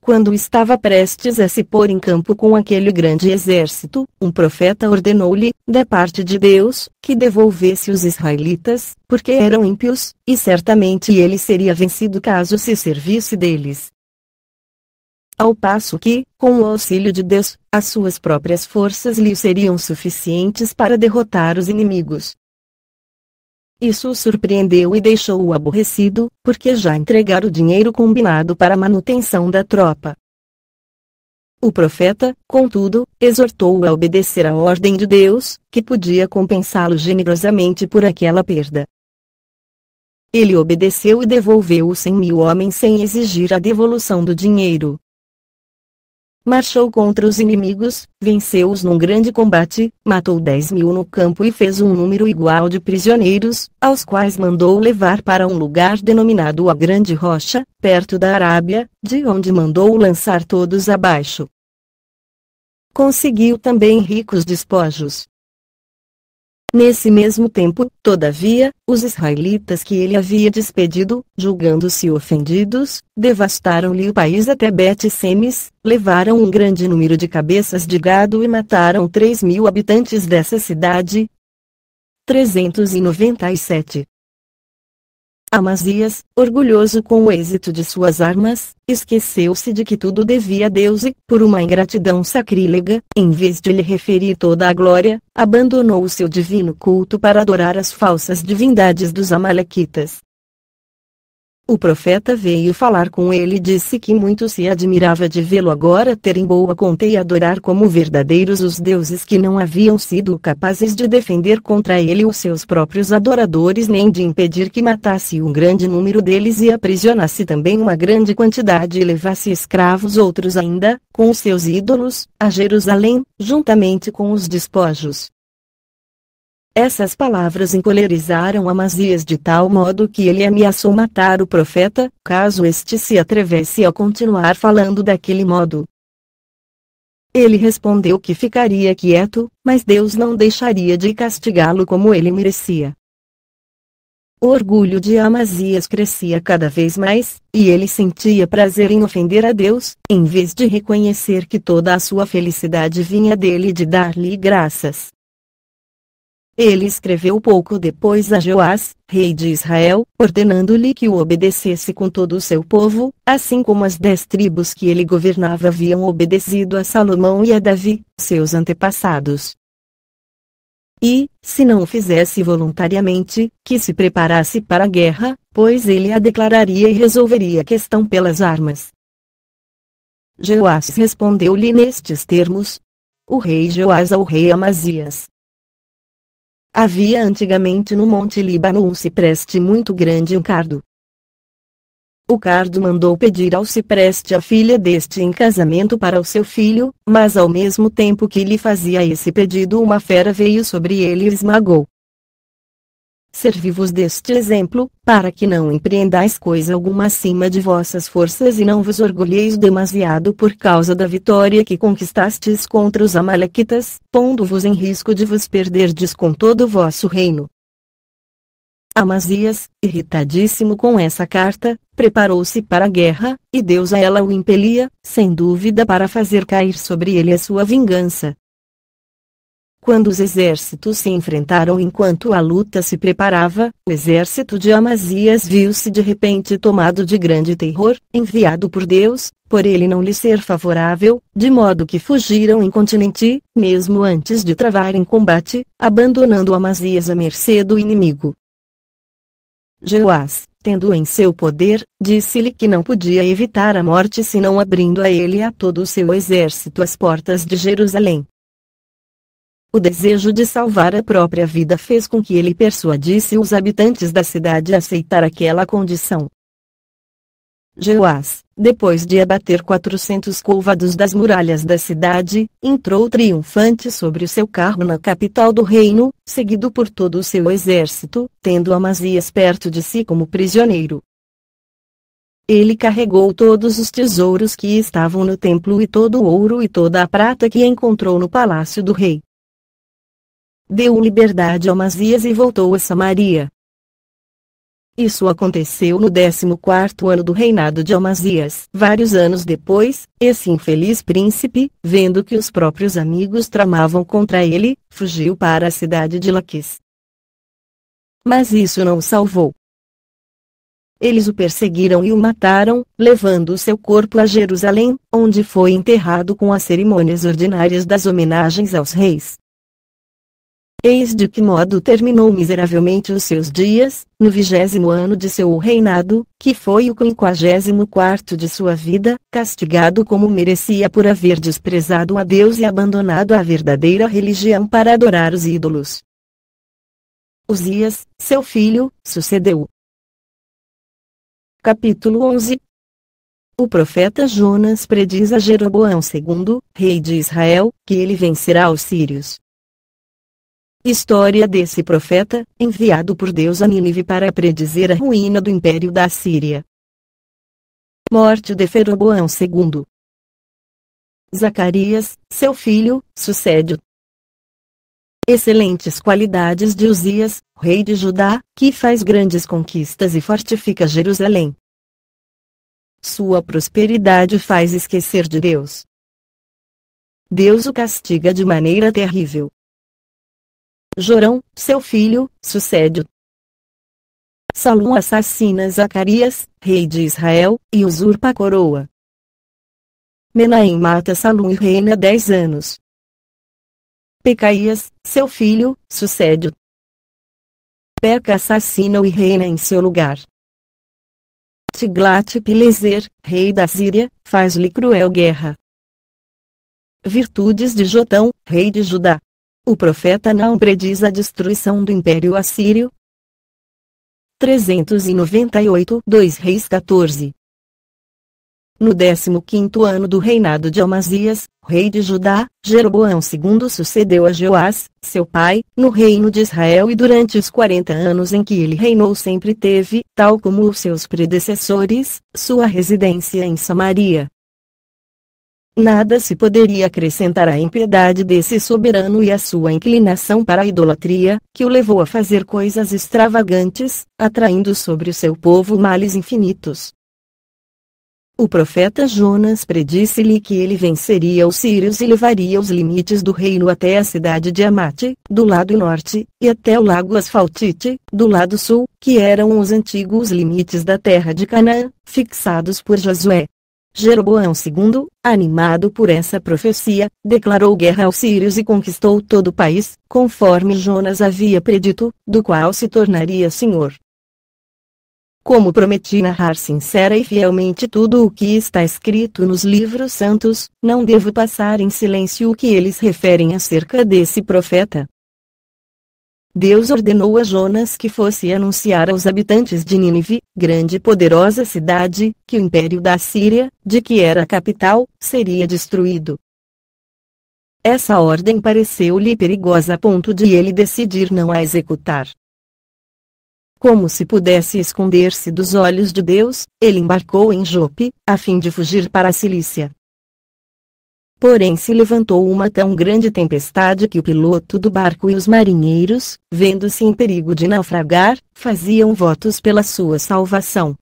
quando estava prestes a se pôr em campo com aquele grande exército, um profeta ordenou-lhe, da parte de Deus, que devolvesse os israelitas, porque eram ímpios, e certamente ele seria vencido caso se servisse deles. Ao passo que, com o auxílio de Deus, as suas próprias forças lhe seriam suficientes para derrotar os inimigos. Isso o surpreendeu e deixou-o aborrecido, porque já entregara o dinheiro combinado para a manutenção da tropa. O profeta, contudo, exortou-o a obedecer à ordem de Deus, que podia compensá-lo generosamente por aquela perda. Ele obedeceu e devolveu os cem mil homens sem exigir a devolução do dinheiro. Marchou contra os inimigos, venceu-os num grande combate, matou 10 mil no campo e fez um número igual de prisioneiros, aos quais mandou levar para um lugar denominado a Grande Rocha, perto da Arábia, de onde mandou lançar todos abaixo. Conseguiu também ricos despojos, Nesse mesmo tempo, todavia, os israelitas que ele havia despedido, julgando-se ofendidos, devastaram-lhe o país até Bet-Semes, levaram um grande número de cabeças de gado e mataram 3 mil habitantes dessa cidade. 397 Amazias, orgulhoso com o êxito de suas armas, esqueceu-se de que tudo devia a Deus e, por uma ingratidão sacrílega, em vez de lhe referir toda a glória, abandonou o seu divino culto para adorar as falsas divindades dos Amalequitas. O profeta veio falar com ele e disse que muito se admirava de vê-lo agora ter em boa conta e adorar como verdadeiros os deuses que não haviam sido capazes de defender contra ele os seus próprios adoradores nem de impedir que matasse um grande número deles e aprisionasse também uma grande quantidade e levasse escravos outros ainda, com os seus ídolos, a Jerusalém, juntamente com os despojos. Essas palavras encolerizaram Amazias de tal modo que ele ameaçou matar o profeta, caso este se atrevesse a continuar falando daquele modo. Ele respondeu que ficaria quieto, mas Deus não deixaria de castigá-lo como ele merecia. O orgulho de Amazias crescia cada vez mais, e ele sentia prazer em ofender a Deus, em vez de reconhecer que toda a sua felicidade vinha dele de dar-lhe graças. Ele escreveu pouco depois a Joás, rei de Israel, ordenando-lhe que o obedecesse com todo o seu povo, assim como as dez tribos que ele governava haviam obedecido a Salomão e a Davi, seus antepassados. E, se não o fizesse voluntariamente, que se preparasse para a guerra, pois ele a declararia e resolveria a questão pelas armas. Joás respondeu-lhe nestes termos. O rei Joás ao rei Amazias, Havia antigamente no Monte Líbano um cipreste muito grande e um cardo. O cardo mandou pedir ao cipreste a filha deste em casamento para o seu filho, mas ao mesmo tempo que lhe fazia esse pedido uma fera veio sobre ele e esmagou. Servi-vos deste exemplo, para que não empreendais coisa alguma acima de vossas forças e não vos orgulheis demasiado por causa da vitória que conquistastes contra os Amalequitas, pondo-vos em risco de vos perderdes com todo o vosso reino. Amazias, irritadíssimo com essa carta, preparou-se para a guerra, e Deus a ela o impelia, sem dúvida para fazer cair sobre ele a sua vingança. Quando os exércitos se enfrentaram enquanto a luta se preparava, o exército de Amazias viu-se de repente tomado de grande terror, enviado por Deus, por ele não lhe ser favorável, de modo que fugiram incontinenti, mesmo antes de travarem combate, abandonando Amazias à mercê do inimigo. Jeoás, tendo em seu poder, disse-lhe que não podia evitar a morte senão abrindo a ele e a todo o seu exército as portas de Jerusalém. O desejo de salvar a própria vida fez com que ele persuadisse os habitantes da cidade a aceitar aquela condição. Jeoás, depois de abater 400 côvados das muralhas da cidade, entrou triunfante sobre o seu carro na capital do reino, seguido por todo o seu exército, tendo Amazias perto de si como prisioneiro. Ele carregou todos os tesouros que estavam no templo e todo o ouro e toda a prata que encontrou no palácio do rei deu liberdade a Amazias e voltou a Samaria. Isso aconteceu no 14 ano do reinado de Amazias. Vários anos depois, esse infeliz príncipe, vendo que os próprios amigos tramavam contra ele, fugiu para a cidade de Laquis. Mas isso não o salvou. Eles o perseguiram e o mataram, levando o seu corpo a Jerusalém, onde foi enterrado com as cerimônias ordinárias das homenagens aos reis. Eis de que modo terminou miseravelmente os seus dias, no vigésimo ano de seu reinado, que foi o quinquagésimo quarto de sua vida, castigado como merecia por haver desprezado a Deus e abandonado a verdadeira religião para adorar os ídolos. Uzias, seu filho, sucedeu. Capítulo 11 o profeta Jonas prediz a Jeroboão II, rei de Israel, que ele vencerá os sírios. História desse profeta, enviado por Deus a Nínive para predizer a ruína do império da Síria. Morte de Feroboão II. Zacarias, seu filho, sucede. Excelentes qualidades de Uzias, rei de Judá, que faz grandes conquistas e fortifica Jerusalém. Sua prosperidade faz esquecer de Deus. Deus o castiga de maneira terrível. Jorão, seu filho, sucede. Salom assassina Zacarias, rei de Israel, e usurpa a coroa. Menahem mata Salom e reina dez anos. Pecaías, seu filho, sucede. Peca assassina-o e reina em seu lugar. Tiglat-Pileser, rei da Síria, faz-lhe cruel guerra. Virtudes de Jotão, rei de Judá. O profeta não prediz a destruição do Império Assírio? 398 2 Reis 14 No 15 ano do reinado de Amazias, rei de Judá, Jeroboão II sucedeu a Jeoás, seu pai, no reino de Israel e durante os 40 anos em que ele reinou sempre teve, tal como os seus predecessores, sua residência em Samaria. Nada se poderia acrescentar à impiedade desse soberano e à sua inclinação para a idolatria, que o levou a fazer coisas extravagantes, atraindo sobre o seu povo males infinitos. O profeta Jonas predisse-lhe que ele venceria os sírios e levaria os limites do reino até a cidade de Amate, do lado norte, e até o lago Asfaltite, do lado sul, que eram os antigos limites da terra de Canaã, fixados por Josué. Jeroboão II, animado por essa profecia, declarou guerra aos sírios e conquistou todo o país, conforme Jonas havia predito, do qual se tornaria senhor. Como prometi narrar sincera e fielmente tudo o que está escrito nos livros santos, não devo passar em silêncio o que eles referem acerca desse profeta, Deus ordenou a Jonas que fosse anunciar aos habitantes de Nínive, grande e poderosa cidade, que o império da Síria, de que era a capital, seria destruído. Essa ordem pareceu-lhe perigosa a ponto de ele decidir não a executar. Como se pudesse esconder-se dos olhos de Deus, ele embarcou em Jope, a fim de fugir para a Cilícia. Porém se levantou uma tão grande tempestade que o piloto do barco e os marinheiros, vendo-se em perigo de naufragar, faziam votos pela sua salvação.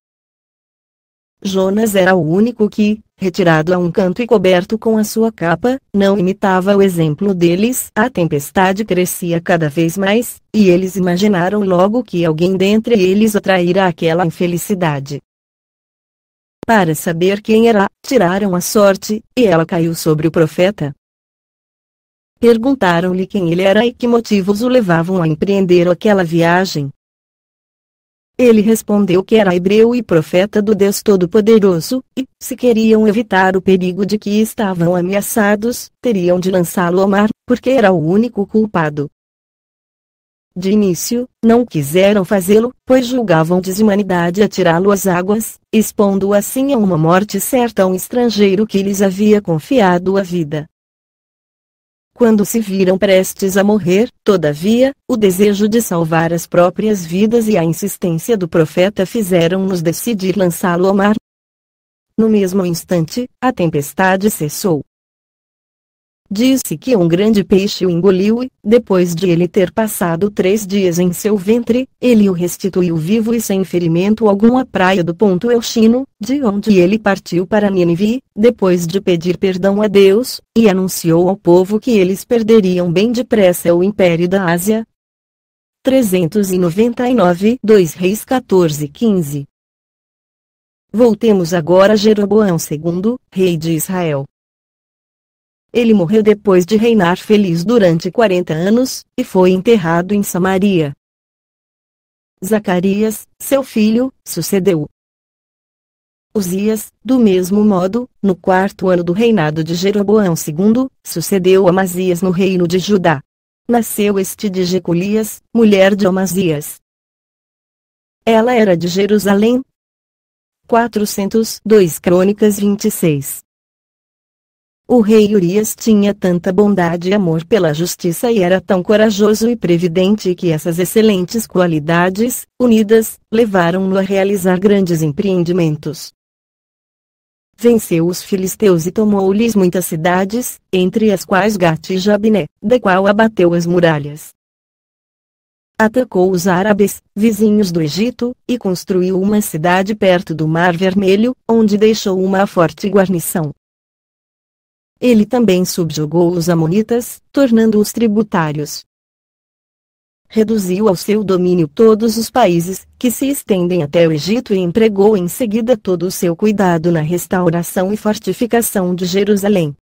Jonas era o único que, retirado a um canto e coberto com a sua capa, não imitava o exemplo deles. A tempestade crescia cada vez mais, e eles imaginaram logo que alguém dentre eles atraíra aquela infelicidade para saber quem era, tiraram a sorte, e ela caiu sobre o profeta. Perguntaram-lhe quem ele era e que motivos o levavam a empreender aquela viagem. Ele respondeu que era hebreu e profeta do Deus Todo-Poderoso, e, se queriam evitar o perigo de que estavam ameaçados, teriam de lançá-lo ao mar, porque era o único culpado. De início, não quiseram fazê-lo, pois julgavam desumanidade atirá-lo às águas, expondo assim a uma morte certa a um estrangeiro que lhes havia confiado a vida. Quando se viram prestes a morrer, todavia, o desejo de salvar as próprias vidas e a insistência do profeta fizeram-nos decidir lançá-lo ao mar. No mesmo instante, a tempestade cessou disse que um grande peixe o engoliu e, depois de ele ter passado três dias em seu ventre, ele o restituiu vivo e sem ferimento algum à praia do ponto elchino, de onde ele partiu para Nínive, depois de pedir perdão a Deus, e anunciou ao povo que eles perderiam bem depressa o império da Ásia. 399 2 Reis 14 15 Voltemos agora a Jeroboão II, rei de Israel. Ele morreu depois de reinar feliz durante 40 anos, e foi enterrado em Samaria. Zacarias, seu filho, sucedeu. Uzias, do mesmo modo, no quarto ano do reinado de Jeroboão II, sucedeu Amazias no reino de Judá. Nasceu este de Jeculias, mulher de Amazias. Ela era de Jerusalém. 402 Crônicas 26 o rei Urias tinha tanta bondade e amor pela justiça e era tão corajoso e previdente que essas excelentes qualidades, unidas, levaram-no a realizar grandes empreendimentos. Venceu os filisteus e tomou-lhes muitas cidades, entre as quais Gat e Jabiné, da qual abateu as muralhas. Atacou os árabes, vizinhos do Egito, e construiu uma cidade perto do Mar Vermelho, onde deixou uma forte guarnição. Ele também subjugou os amonitas, tornando-os tributários. Reduziu ao seu domínio todos os países, que se estendem até o Egito e empregou em seguida todo o seu cuidado na restauração e fortificação de Jerusalém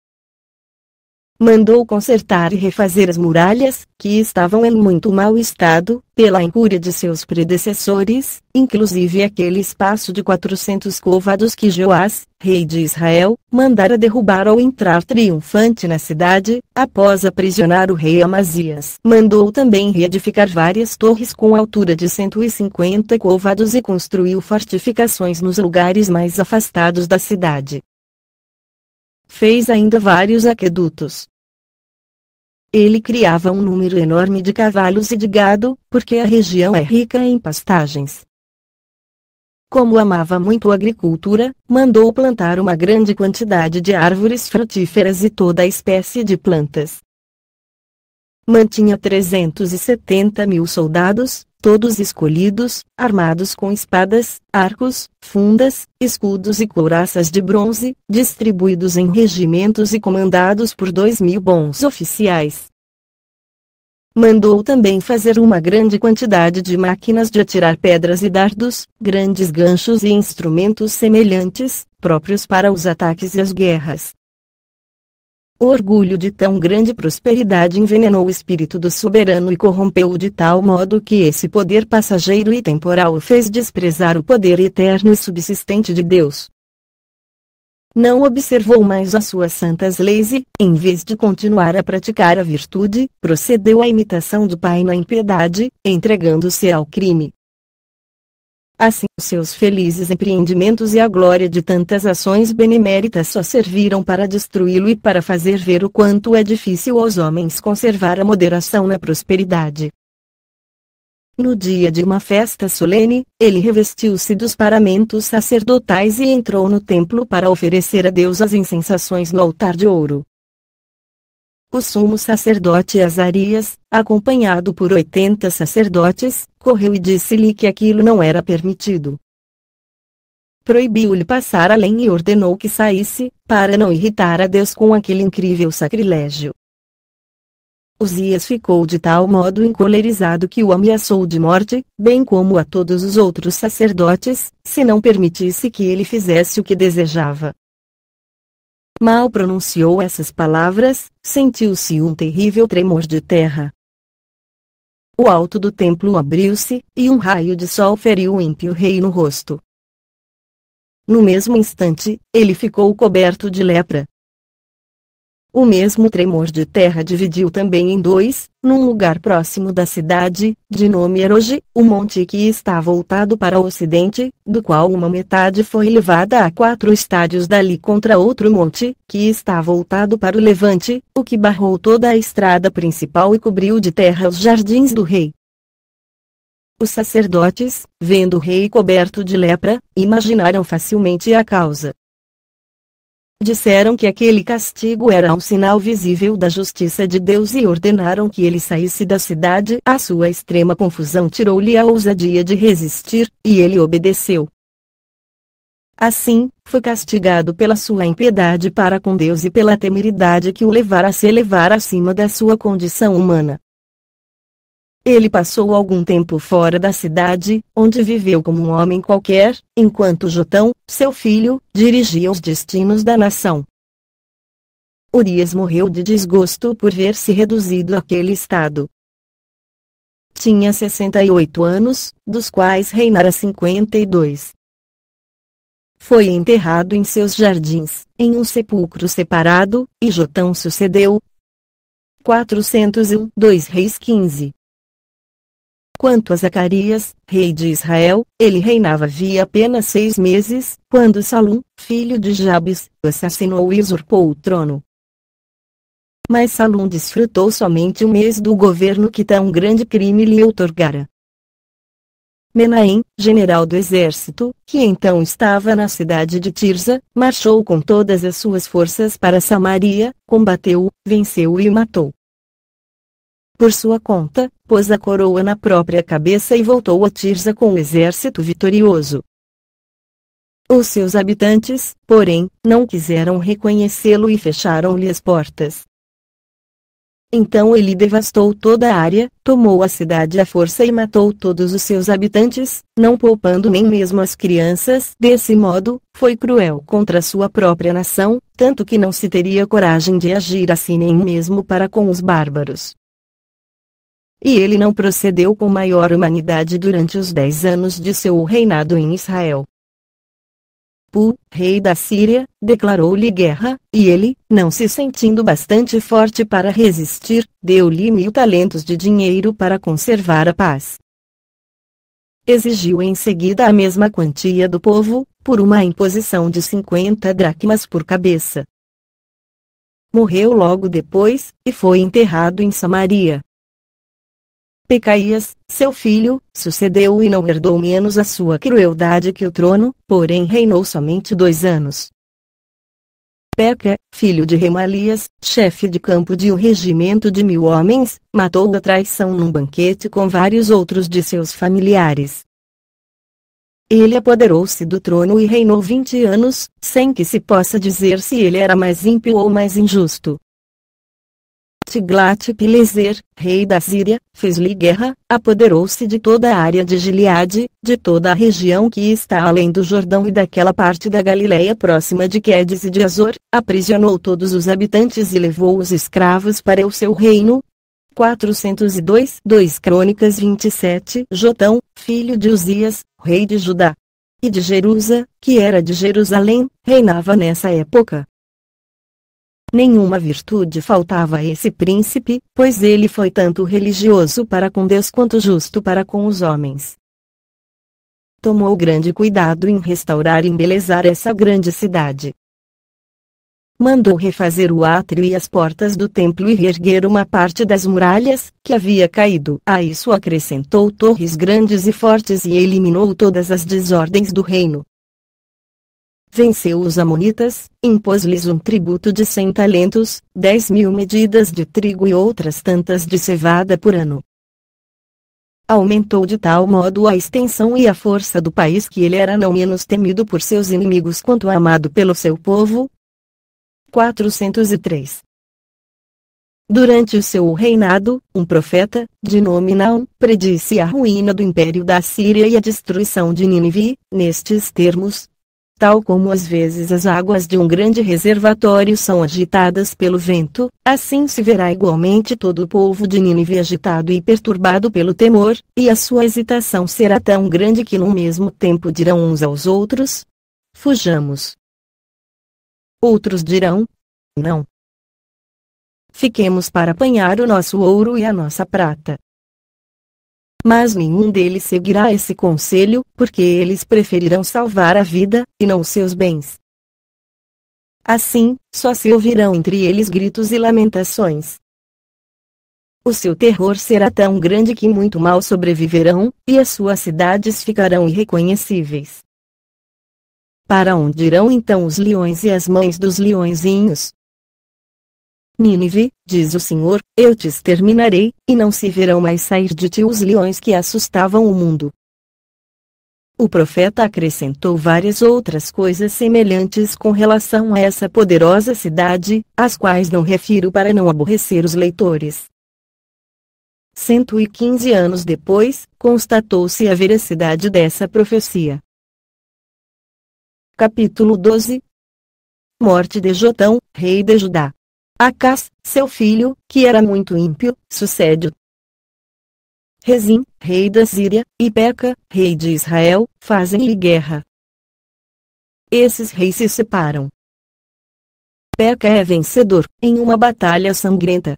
mandou consertar e refazer as muralhas, que estavam em muito mau estado, pela incúria de seus predecessores, inclusive aquele espaço de 400 covados que Joás, rei de Israel, mandara derrubar ao entrar triunfante na cidade, após aprisionar o rei Amazias. Mandou também reedificar várias torres com altura de 150 covados e construiu fortificações nos lugares mais afastados da cidade fez ainda vários aquedutos, ele criava um número enorme de cavalos e de gado, porque a região é rica em pastagens. Como amava muito a agricultura, mandou plantar uma grande quantidade de árvores frutíferas e toda espécie de plantas mantinha 370 mil soldados, todos escolhidos, armados com espadas, arcos, fundas, escudos e couraças de bronze, distribuídos em regimentos e comandados por dois mil bons oficiais. Mandou também fazer uma grande quantidade de máquinas de atirar pedras e dardos, grandes ganchos e instrumentos semelhantes, próprios para os ataques e as guerras. O orgulho de tão grande prosperidade envenenou o espírito do soberano e corrompeu-o de tal modo que esse poder passageiro e temporal o fez desprezar o poder eterno e subsistente de Deus. Não observou mais as suas santas leis e, em vez de continuar a praticar a virtude, procedeu à imitação do Pai na impiedade, entregando-se ao crime. Assim, seus felizes empreendimentos e a glória de tantas ações beneméritas só serviram para destruí-lo e para fazer ver o quanto é difícil aos homens conservar a moderação na prosperidade. No dia de uma festa solene, ele revestiu-se dos paramentos sacerdotais e entrou no templo para oferecer a Deus as insensações no altar de ouro. O sumo sacerdote Azarias, acompanhado por oitenta sacerdotes, correu e disse-lhe que aquilo não era permitido. Proibiu-lhe passar além e ordenou que saísse, para não irritar a Deus com aquele incrível sacrilégio. Uzias ficou de tal modo encolerizado que o ameaçou de morte, bem como a todos os outros sacerdotes, se não permitisse que ele fizesse o que desejava. Mal pronunciou essas palavras, sentiu-se um terrível tremor de terra. O alto do templo abriu-se, e um raio de sol feriu o ímpio rei no rosto. No mesmo instante, ele ficou coberto de lepra. O mesmo tremor de terra dividiu também em dois, num lugar próximo da cidade, de nome Eroge, o monte que está voltado para o ocidente, do qual uma metade foi levada a quatro estádios dali contra outro monte, que está voltado para o levante, o que barrou toda a estrada principal e cobriu de terra os jardins do rei. Os sacerdotes, vendo o rei coberto de lepra, imaginaram facilmente a causa. Disseram que aquele castigo era um sinal visível da justiça de Deus e ordenaram que ele saísse da cidade. A sua extrema confusão tirou-lhe a ousadia de resistir, e ele obedeceu. Assim, foi castigado pela sua impiedade para com Deus e pela temeridade que o levara a se elevar acima da sua condição humana. Ele passou algum tempo fora da cidade, onde viveu como um homem qualquer, enquanto Jotão, seu filho, dirigia os destinos da nação. Urias morreu de desgosto por ver-se reduzido àquele estado. Tinha 68 anos, dos quais reinara 52. Foi enterrado em seus jardins, em um sepulcro separado, e Jotão sucedeu. 2 Reis 15 Quanto a Zacarias, rei de Israel, ele reinava havia apenas seis meses, quando Salom, filho de Jabes, assassinou e usurpou o trono. Mas Salom desfrutou somente um mês do governo que tão grande crime lhe outorgara. Menahem, general do exército, que então estava na cidade de Tirza, marchou com todas as suas forças para Samaria, combateu, venceu e o matou por sua conta, pôs a coroa na própria cabeça e voltou a Tirza com o um exército vitorioso. Os seus habitantes, porém, não quiseram reconhecê-lo e fecharam-lhe as portas. Então ele devastou toda a área, tomou a cidade à força e matou todos os seus habitantes, não poupando nem mesmo as crianças. Desse modo, foi cruel contra sua própria nação, tanto que não se teria coragem de agir assim nem mesmo para com os bárbaros. E ele não procedeu com maior humanidade durante os dez anos de seu reinado em Israel. Pu, rei da Síria, declarou-lhe guerra, e ele, não se sentindo bastante forte para resistir, deu-lhe mil talentos de dinheiro para conservar a paz. Exigiu em seguida a mesma quantia do povo, por uma imposição de 50 dracmas por cabeça. Morreu logo depois, e foi enterrado em Samaria. Pecaías, seu filho, sucedeu e não herdou menos a sua crueldade que o trono, porém reinou somente dois anos. Peca, filho de Remalias, chefe de campo de um regimento de mil homens, matou a traição num banquete com vários outros de seus familiares. Ele apoderou-se do trono e reinou vinte anos, sem que se possa dizer se ele era mais ímpio ou mais injusto. Tiglat-Pileser, rei da Síria, fez-lhe guerra, apoderou-se de toda a área de Gileade, de toda a região que está além do Jordão e daquela parte da Galileia próxima de Quedes e de Azor, aprisionou todos os habitantes e levou os escravos para o seu reino, 402, 2 Crônicas 27, Jotão, filho de Uzias, rei de Judá e de Jerusa, que era de Jerusalém, reinava nessa época. Nenhuma virtude faltava a esse príncipe, pois ele foi tanto religioso para com Deus quanto justo para com os homens. Tomou grande cuidado em restaurar e embelezar essa grande cidade. Mandou refazer o átrio e as portas do templo e reerguer uma parte das muralhas, que havia caído. A isso acrescentou torres grandes e fortes e eliminou todas as desordens do reino venceu os amonitas, impôs-lhes um tributo de cem talentos, dez mil medidas de trigo e outras tantas de cevada por ano. Aumentou de tal modo a extensão e a força do país que ele era não menos temido por seus inimigos quanto amado pelo seu povo. 403 Durante o seu reinado, um profeta, de nome Naum, predisse a ruína do império da Síria e a destruição de Nínive, nestes termos, tal como às vezes as águas de um grande reservatório são agitadas pelo vento, assim se verá igualmente todo o povo de Nínive agitado e perturbado pelo temor, e a sua hesitação será tão grande que no mesmo tempo dirão uns aos outros: Fujamos. Outros dirão: Não. Fiquemos para apanhar o nosso ouro e a nossa prata mas nenhum deles seguirá esse conselho, porque eles preferirão salvar a vida, e não seus bens. Assim, só se ouvirão entre eles gritos e lamentações. O seu terror será tão grande que muito mal sobreviverão, e as suas cidades ficarão irreconhecíveis. Para onde irão então os leões e as mães dos leõezinhos? Nínive, diz o Senhor, eu te exterminarei, e não se verão mais sair de ti os leões que assustavam o mundo. O profeta acrescentou várias outras coisas semelhantes com relação a essa poderosa cidade, as quais não refiro para não aborrecer os leitores. 115 anos depois, constatou-se a veracidade dessa profecia. Capítulo 12 Morte de Jotão, rei de Judá Acas, seu filho, que era muito ímpio, sucede. Rezim, rei da Síria, e Peca, rei de Israel, fazem-lhe guerra. Esses reis se separam. Peca é vencedor, em uma batalha sangrenta.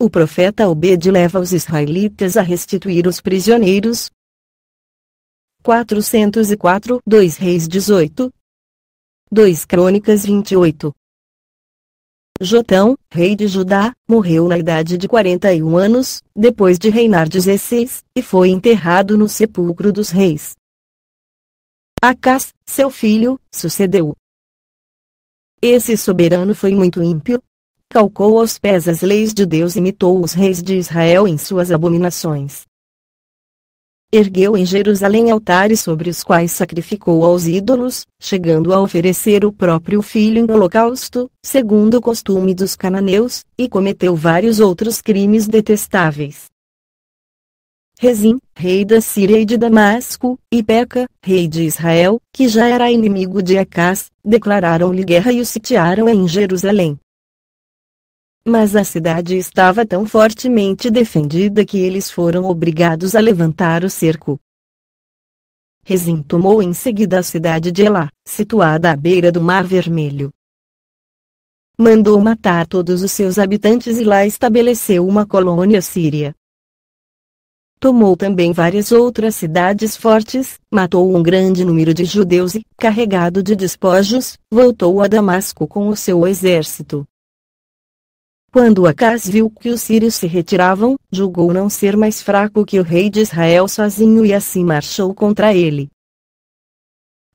O profeta Obed leva os israelitas a restituir os prisioneiros. 404 2 Reis 18 2 Crônicas 28 Jotão, rei de Judá, morreu na idade de 41 anos, depois de reinar 16, e foi enterrado no sepulcro dos reis. Acas, seu filho, sucedeu. Esse soberano foi muito ímpio. Calcou aos pés as leis de Deus e imitou os reis de Israel em suas abominações ergueu em Jerusalém altares sobre os quais sacrificou aos ídolos, chegando a oferecer o próprio filho em holocausto, segundo o costume dos cananeus, e cometeu vários outros crimes detestáveis. Rezim, rei da Síria e de Damasco, e Peca, rei de Israel, que já era inimigo de Acás, declararam-lhe guerra e o sitiaram em Jerusalém mas a cidade estava tão fortemente defendida que eles foram obrigados a levantar o cerco. Rezin tomou em seguida a cidade de Elá, situada à beira do Mar Vermelho. Mandou matar todos os seus habitantes e lá estabeleceu uma colônia síria. Tomou também várias outras cidades fortes, matou um grande número de judeus e, carregado de despojos, voltou a Damasco com o seu exército. Quando Acas viu que os sírios se retiravam, julgou não ser mais fraco que o rei de Israel sozinho e assim marchou contra ele.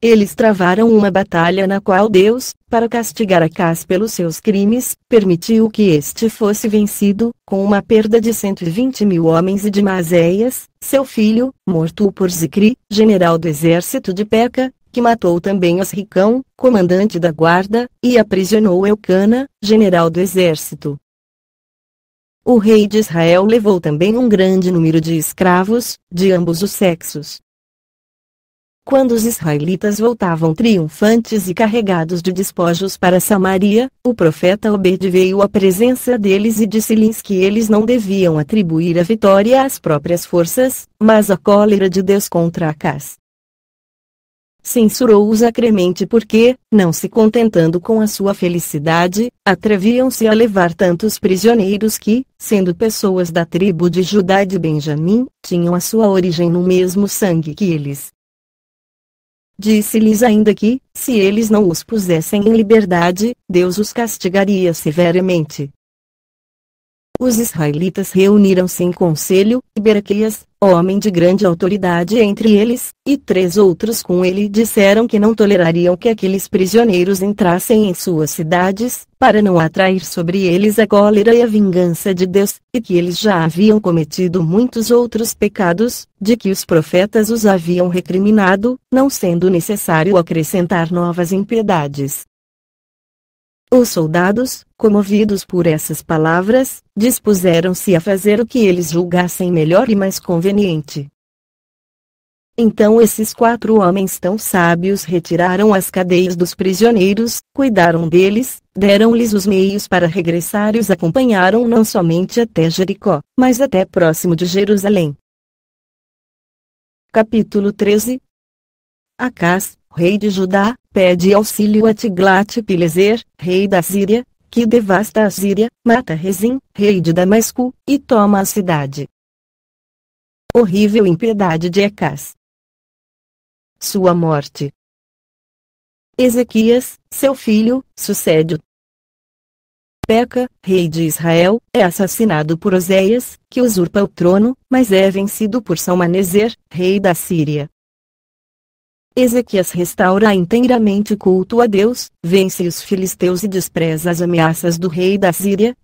Eles travaram uma batalha na qual Deus, para castigar Acas pelos seus crimes, permitiu que este fosse vencido, com uma perda de 120 mil homens e de Maséias, seu filho, morto por Zicri, general do exército de Peca, que matou também Osricão, comandante da guarda, e aprisionou Elcana, general do exército. O rei de Israel levou também um grande número de escravos, de ambos os sexos. Quando os israelitas voltavam triunfantes e carregados de despojos para Samaria, o profeta Obed veio à presença deles e disse-lhes que eles não deviam atribuir a vitória às próprias forças, mas à cólera de Deus contra Acas. Censurou-os acremente porque, não se contentando com a sua felicidade, atreviam-se a levar tantos prisioneiros que, sendo pessoas da tribo de Judá e de Benjamim, tinham a sua origem no mesmo sangue que eles. Disse-lhes ainda que, se eles não os pusessem em liberdade, Deus os castigaria severamente os israelitas reuniram-se em conselho, e homem de grande autoridade entre eles, e três outros com ele disseram que não tolerariam que aqueles prisioneiros entrassem em suas cidades, para não atrair sobre eles a cólera e a vingança de Deus, e que eles já haviam cometido muitos outros pecados, de que os profetas os haviam recriminado, não sendo necessário acrescentar novas impiedades. Os soldados, comovidos por essas palavras, dispuseram-se a fazer o que eles julgassem melhor e mais conveniente. Então esses quatro homens tão sábios retiraram as cadeias dos prisioneiros, cuidaram deles, deram-lhes os meios para regressar e os acompanharam não somente até Jericó, mas até próximo de Jerusalém. Capítulo 13 Acas rei de Judá, pede auxílio a Tiglat-Pileser, rei da Síria, que devasta a Síria, mata Rezim, rei de Damasco, e toma a cidade. Horrível impiedade de Ecas. Sua morte. Ezequias, seu filho, sucede. Peca, rei de Israel, é assassinado por Oséias, que usurpa o trono, mas é vencido por Salmaneser, rei da Síria. Ezequias restaura inteiramente o culto a Deus, vence os filisteus e despreza as ameaças do rei da Síria.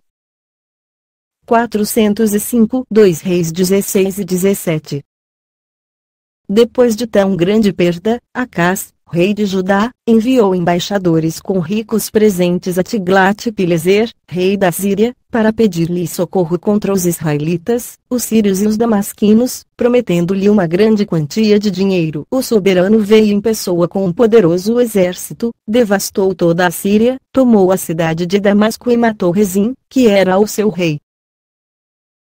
405 2 Reis 16 e 17 Depois de tão grande perda, Acas, rei de Judá, enviou embaixadores com ricos presentes a Tiglat-Pileser, rei da Síria, para pedir-lhe socorro contra os israelitas, os sírios e os damasquinos, prometendo-lhe uma grande quantia de dinheiro. O soberano veio em pessoa com um poderoso exército, devastou toda a Síria, tomou a cidade de Damasco e matou Rezim, que era o seu rei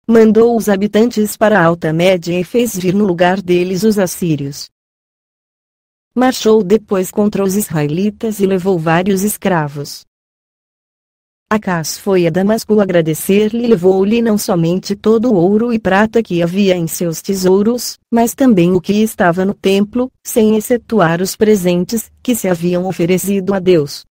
mandou os habitantes para a Alta Média e fez vir no lugar deles os assírios. Marchou depois contra os israelitas e levou vários escravos. Acas foi a Damasco agradecer-lhe e levou-lhe não somente todo o ouro e prata que havia em seus tesouros, mas também o que estava no templo, sem excetuar os presentes que se haviam oferecido a Deus.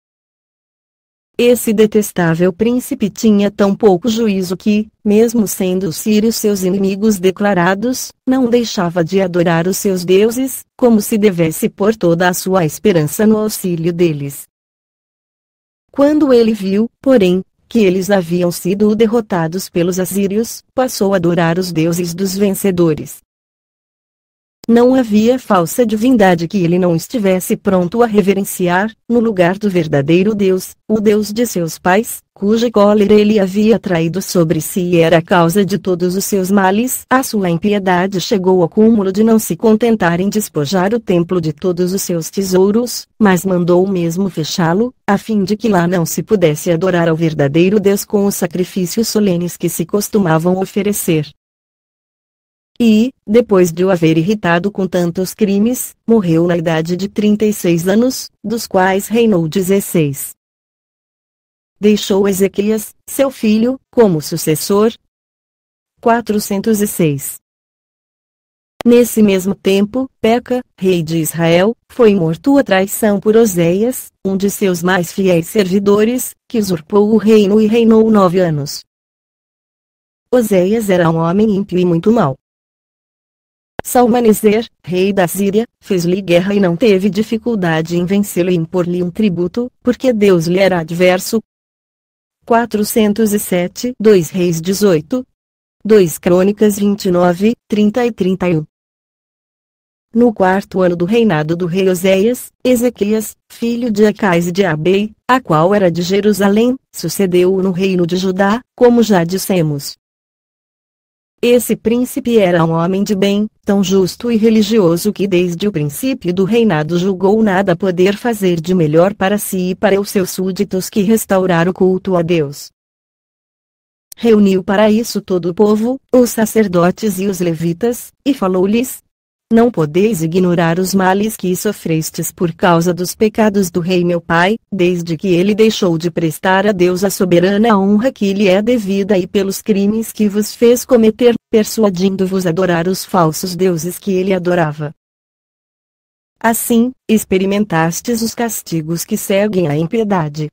Esse detestável príncipe tinha tão pouco juízo que, mesmo sendo Sírio seus inimigos declarados, não deixava de adorar os seus deuses, como se devesse pôr toda a sua esperança no auxílio deles. Quando ele viu, porém, que eles haviam sido derrotados pelos assírios, passou a adorar os deuses dos vencedores. Não havia falsa divindade que ele não estivesse pronto a reverenciar, no lugar do verdadeiro Deus, o Deus de seus pais, cuja cólera ele havia traído sobre si e era a causa de todos os seus males. A sua impiedade chegou ao cúmulo de não se contentar em despojar o templo de todos os seus tesouros, mas mandou mesmo fechá-lo, a fim de que lá não se pudesse adorar ao verdadeiro Deus com os sacrifícios solenes que se costumavam oferecer e, depois de o haver irritado com tantos crimes, morreu na idade de 36 anos, dos quais reinou 16. Deixou Ezequias, seu filho, como sucessor. 406. Nesse mesmo tempo, Peca, rei de Israel, foi morto a traição por Oséias, um de seus mais fiéis servidores, que usurpou o reino e reinou nove anos. Oséias era um homem ímpio e muito mau. Salmaneser, rei da Síria, fez-lhe guerra e não teve dificuldade em vencê-lo e impor-lhe um tributo, porque Deus lhe era adverso. 407 2 Reis 18 2 Crônicas 29, 30 e 31 no quarto ano do reinado do rei Oséias, Ezequias, filho de Acais e de Abei, a qual era de Jerusalém, sucedeu no reino de Judá, como já dissemos. Esse príncipe era um homem de bem, tão justo e religioso que desde o princípio do reinado julgou nada poder fazer de melhor para si e para os seus súditos que restaurar o culto a Deus. Reuniu para isso todo o povo, os sacerdotes e os levitas, e falou-lhes, não podeis ignorar os males que sofrestes por causa dos pecados do rei meu pai, desde que ele deixou de prestar a Deus a soberana honra que lhe é devida e pelos crimes que vos fez cometer, persuadindo-vos a adorar os falsos deuses que ele adorava. Assim, experimentastes os castigos que seguem à impiedade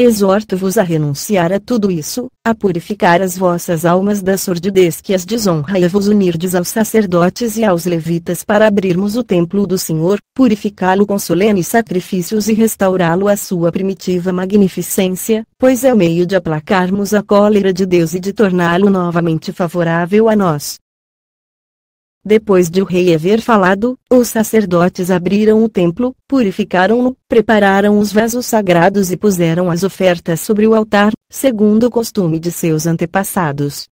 exorto-vos a renunciar a tudo isso, a purificar as vossas almas da sordidez que as desonra e a vos unirdes aos sacerdotes e aos levitas para abrirmos o templo do Senhor, purificá-lo com solenes sacrifícios e restaurá-lo à sua primitiva magnificência, pois é o meio de aplacarmos a cólera de Deus e de torná-lo novamente favorável a nós. Depois de o rei haver falado, os sacerdotes abriram o templo, purificaram-no, prepararam os vasos sagrados e puseram as ofertas sobre o altar, segundo o costume de seus antepassados.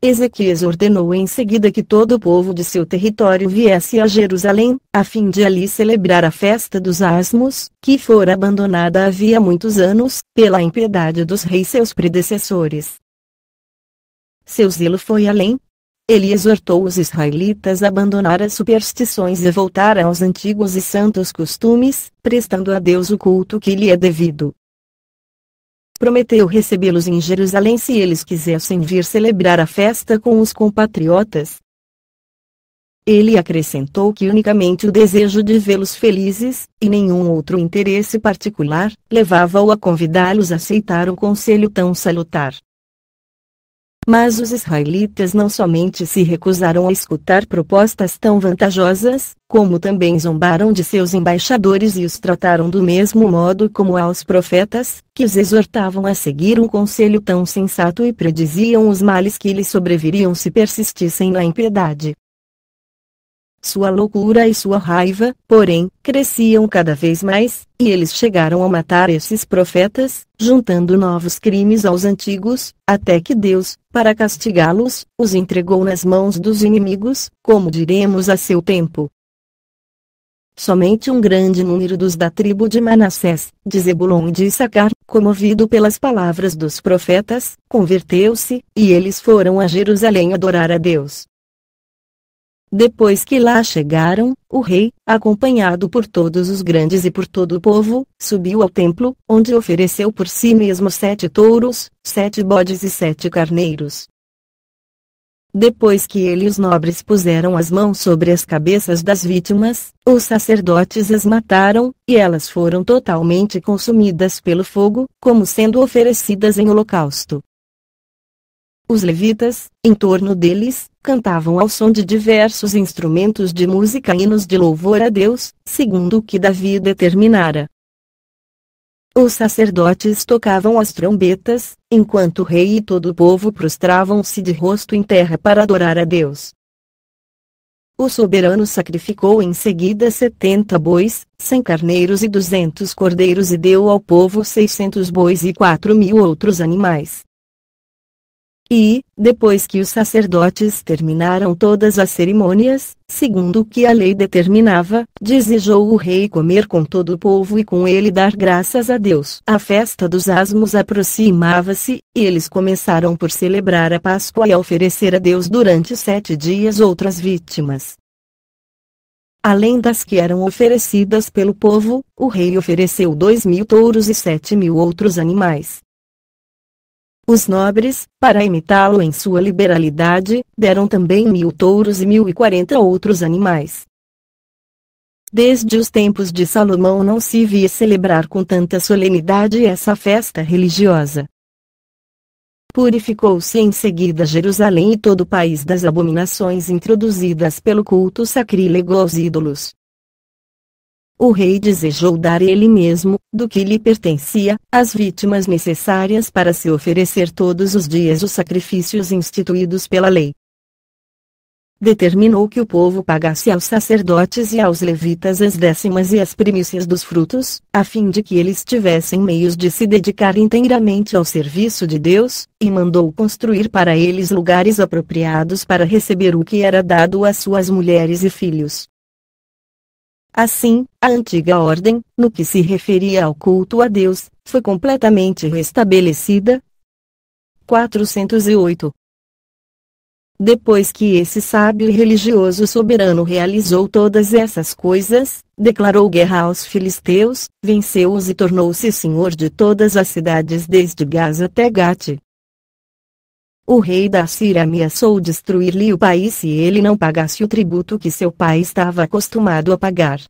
Ezequias ordenou em seguida que todo o povo de seu território viesse a Jerusalém, a fim de ali celebrar a festa dos asmos, que fora abandonada havia muitos anos, pela impiedade dos reis seus predecessores. Seu zelo foi além, ele exortou os israelitas a abandonar as superstições e voltar aos antigos e santos costumes, prestando a Deus o culto que lhe é devido. Prometeu recebê-los em Jerusalém se eles quisessem vir celebrar a festa com os compatriotas. Ele acrescentou que unicamente o desejo de vê-los felizes, e nenhum outro interesse particular, levava-o a convidá-los a aceitar um conselho tão salutar. Mas os israelitas não somente se recusaram a escutar propostas tão vantajosas, como também zombaram de seus embaixadores e os trataram do mesmo modo como aos profetas, que os exortavam a seguir um conselho tão sensato e prediziam os males que lhes sobreviriam se persistissem na impiedade. Sua loucura e sua raiva, porém, cresciam cada vez mais, e eles chegaram a matar esses profetas, juntando novos crimes aos antigos, até que Deus, para castigá-los, os entregou nas mãos dos inimigos, como diremos a seu tempo. Somente um grande número dos da tribo de Manassés, de Zebulon e de Issacar, comovido pelas palavras dos profetas, converteu-se, e eles foram a Jerusalém adorar a Deus. Depois que lá chegaram, o rei, acompanhado por todos os grandes e por todo o povo, subiu ao templo, onde ofereceu por si mesmo sete touros, sete bodes e sete carneiros. Depois que ele e os nobres puseram as mãos sobre as cabeças das vítimas, os sacerdotes as mataram, e elas foram totalmente consumidas pelo fogo, como sendo oferecidas em holocausto. Os levitas, em torno deles, cantavam ao som de diversos instrumentos de música hinos de louvor a Deus, segundo o que Davi determinara. Os sacerdotes tocavam as trombetas, enquanto o rei e todo o povo prostravam-se de rosto em terra para adorar a Deus. O soberano sacrificou em seguida setenta bois, cem carneiros e duzentos cordeiros e deu ao povo seiscentos bois e quatro mil outros animais. E, depois que os sacerdotes terminaram todas as cerimônias, segundo o que a lei determinava, desejou o rei comer com todo o povo e com ele dar graças a Deus. A festa dos asmos aproximava-se, e eles começaram por celebrar a Páscoa e oferecer a Deus durante sete dias outras vítimas. Além das que eram oferecidas pelo povo, o rei ofereceu dois mil touros e sete mil outros animais. Os nobres, para imitá-lo em sua liberalidade, deram também mil touros e mil e quarenta outros animais. Desde os tempos de Salomão não se via celebrar com tanta solenidade essa festa religiosa. Purificou-se em seguida Jerusalém e todo o país das abominações introduzidas pelo culto sacrílego aos ídolos. O rei desejou dar ele mesmo, do que lhe pertencia, as vítimas necessárias para se oferecer todos os dias os sacrifícios instituídos pela lei. Determinou que o povo pagasse aos sacerdotes e aos levitas as décimas e as primícias dos frutos, a fim de que eles tivessem meios de se dedicar inteiramente ao serviço de Deus, e mandou construir para eles lugares apropriados para receber o que era dado às suas mulheres e filhos. Assim, a antiga ordem, no que se referia ao culto a Deus, foi completamente restabelecida. 408 depois que esse sábio religioso soberano realizou todas essas coisas, declarou guerra aos filisteus, venceu-os e tornou-se senhor de todas as cidades desde Gaza até Gate. O rei da Síria ameaçou destruir-lhe o país se ele não pagasse o tributo que seu pai estava acostumado a pagar.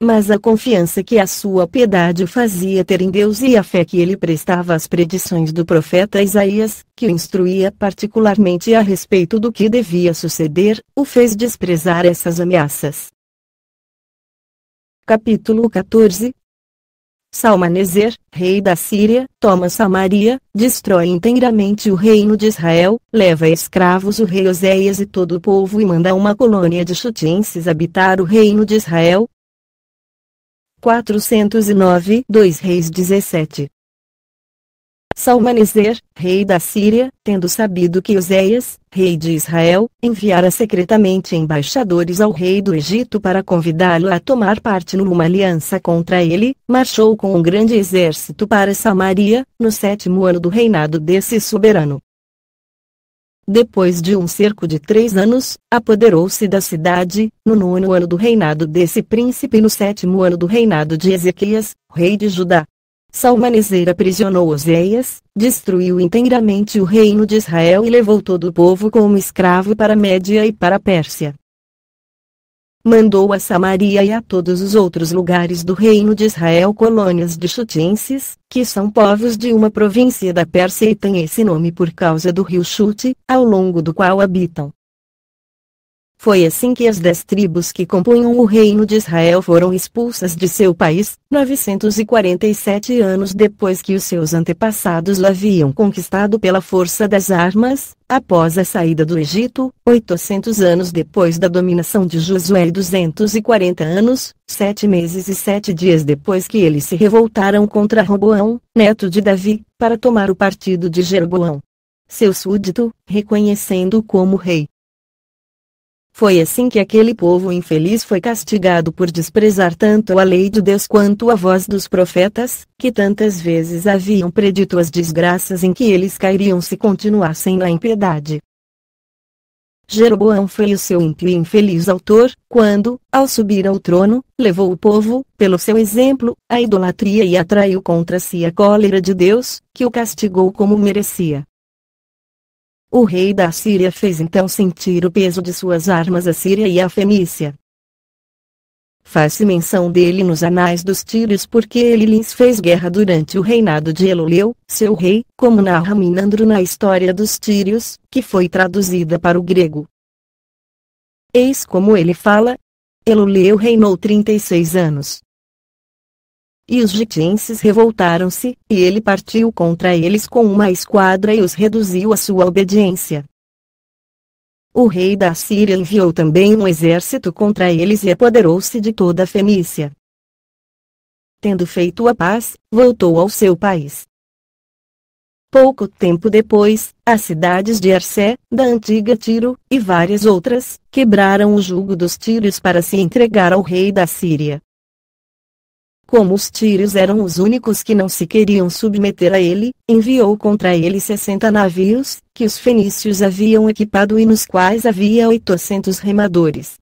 Mas a confiança que a sua piedade fazia ter em Deus e a fé que ele prestava às predições do profeta Isaías, que o instruía particularmente a respeito do que devia suceder, o fez desprezar essas ameaças. Capítulo 14 Salmaneser, rei da Síria, toma Samaria, destrói inteiramente o reino de Israel, leva escravos o rei Oséias e todo o povo e manda uma colônia de chutenses habitar o reino de Israel. 409 2 Reis 17 Salmaneser, rei da Síria, tendo sabido que Oséias, rei de Israel, enviara secretamente embaixadores ao rei do Egito para convidá-lo a tomar parte numa aliança contra ele, marchou com um grande exército para Samaria, no sétimo ano do reinado desse soberano. Depois de um cerco de três anos, apoderou-se da cidade, no nono ano do reinado desse príncipe e no sétimo ano do reinado de Ezequias, rei de Judá. Salmaneser aprisionou Oséias, destruiu inteiramente o reino de Israel e levou todo o povo como escravo para a Média e para a Pérsia. Mandou a Samaria e a todos os outros lugares do reino de Israel colônias de chutenses, que são povos de uma província da Pérsia e têm esse nome por causa do rio Chute, ao longo do qual habitam. Foi assim que as dez tribos que compunham o reino de Israel foram expulsas de seu país, 947 anos depois que os seus antepassados o haviam conquistado pela força das armas, após a saída do Egito, 800 anos depois da dominação de Josué e 240 anos, sete meses e sete dias depois que eles se revoltaram contra Roboão, neto de Davi, para tomar o partido de Jeroboão. Seu súdito, reconhecendo como rei, foi assim que aquele povo infeliz foi castigado por desprezar tanto a lei de Deus quanto a voz dos profetas, que tantas vezes haviam predito as desgraças em que eles cairiam se continuassem na impiedade. Jeroboão foi o seu ímpio e infeliz autor, quando, ao subir ao trono, levou o povo, pelo seu exemplo, à idolatria e atraiu contra si a cólera de Deus, que o castigou como merecia. O rei da Síria fez então sentir o peso de suas armas a Síria e a Fenícia. Faz-se menção dele nos anais dos Tírios porque ele lhes fez guerra durante o reinado de Eloleu, seu rei, como narra Minandro na História dos Tírios, que foi traduzida para o grego. Eis como ele fala. Eloleu reinou 36 anos, e os jitenses revoltaram-se, e ele partiu contra eles com uma esquadra e os reduziu à sua obediência. O rei da Síria enviou também um exército contra eles e apoderou-se de toda a Fenícia. Tendo feito a paz, voltou ao seu país. Pouco tempo depois, as cidades de Arsé, da antiga Tiro, e várias outras, quebraram o jugo dos tírios para se entregar ao rei da Síria como os tírios eram os únicos que não se queriam submeter a ele, enviou contra ele 60 navios, que os fenícios haviam equipado e nos quais havia 800 remadores.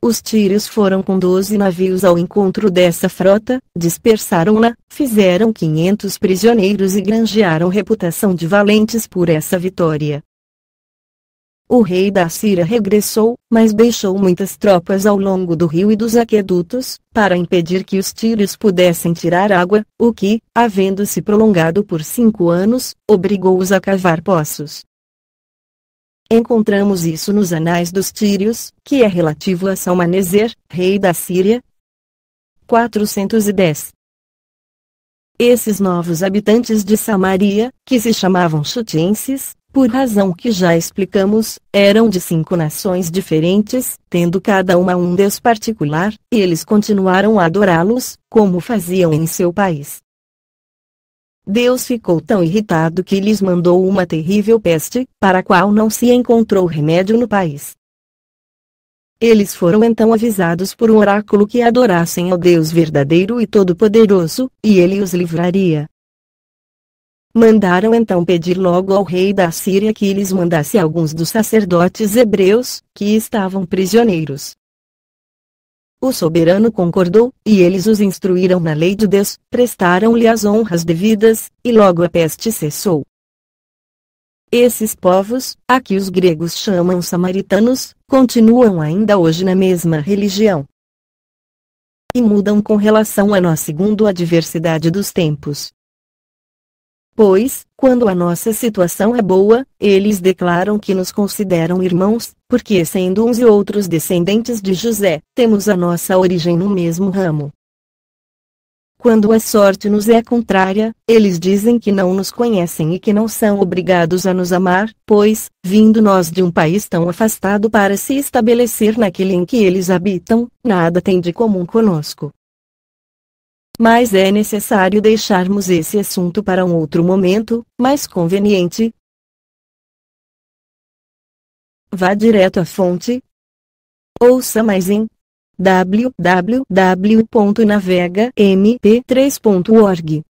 Os tírios foram com 12 navios ao encontro dessa frota, dispersaram-na, fizeram 500 prisioneiros e granjearam reputação de valentes por essa vitória. O rei da Síria regressou, mas deixou muitas tropas ao longo do rio e dos aquedutos, para impedir que os tírios pudessem tirar água, o que, havendo se prolongado por cinco anos, obrigou-os a cavar poços. Encontramos isso nos Anais dos Tírios, que é relativo a Salmaneser, rei da Síria. 410. Esses novos habitantes de Samaria, que se chamavam Chutenses, por razão que já explicamos, eram de cinco nações diferentes, tendo cada uma um deus particular, e eles continuaram a adorá-los, como faziam em seu país. Deus ficou tão irritado que lhes mandou uma terrível peste, para a qual não se encontrou remédio no país. Eles foram então avisados por um oráculo que adorassem ao Deus verdadeiro e todo-poderoso, e ele os livraria. Mandaram então pedir logo ao rei da Síria que lhes mandasse alguns dos sacerdotes hebreus, que estavam prisioneiros. O soberano concordou, e eles os instruíram na lei de Deus, prestaram-lhe as honras devidas, e logo a peste cessou. Esses povos, a que os gregos chamam samaritanos, continuam ainda hoje na mesma religião. E mudam com relação a nós segundo a diversidade dos tempos. Pois, quando a nossa situação é boa, eles declaram que nos consideram irmãos, porque sendo uns e outros descendentes de José, temos a nossa origem no mesmo ramo. Quando a sorte nos é contrária, eles dizem que não nos conhecem e que não são obrigados a nos amar, pois, vindo nós de um país tão afastado para se estabelecer naquele em que eles habitam, nada tem de comum conosco mas é necessário deixarmos esse assunto para um outro momento, mais conveniente. Vá direto à fonte. Ouça mais em www.navegamp3.org.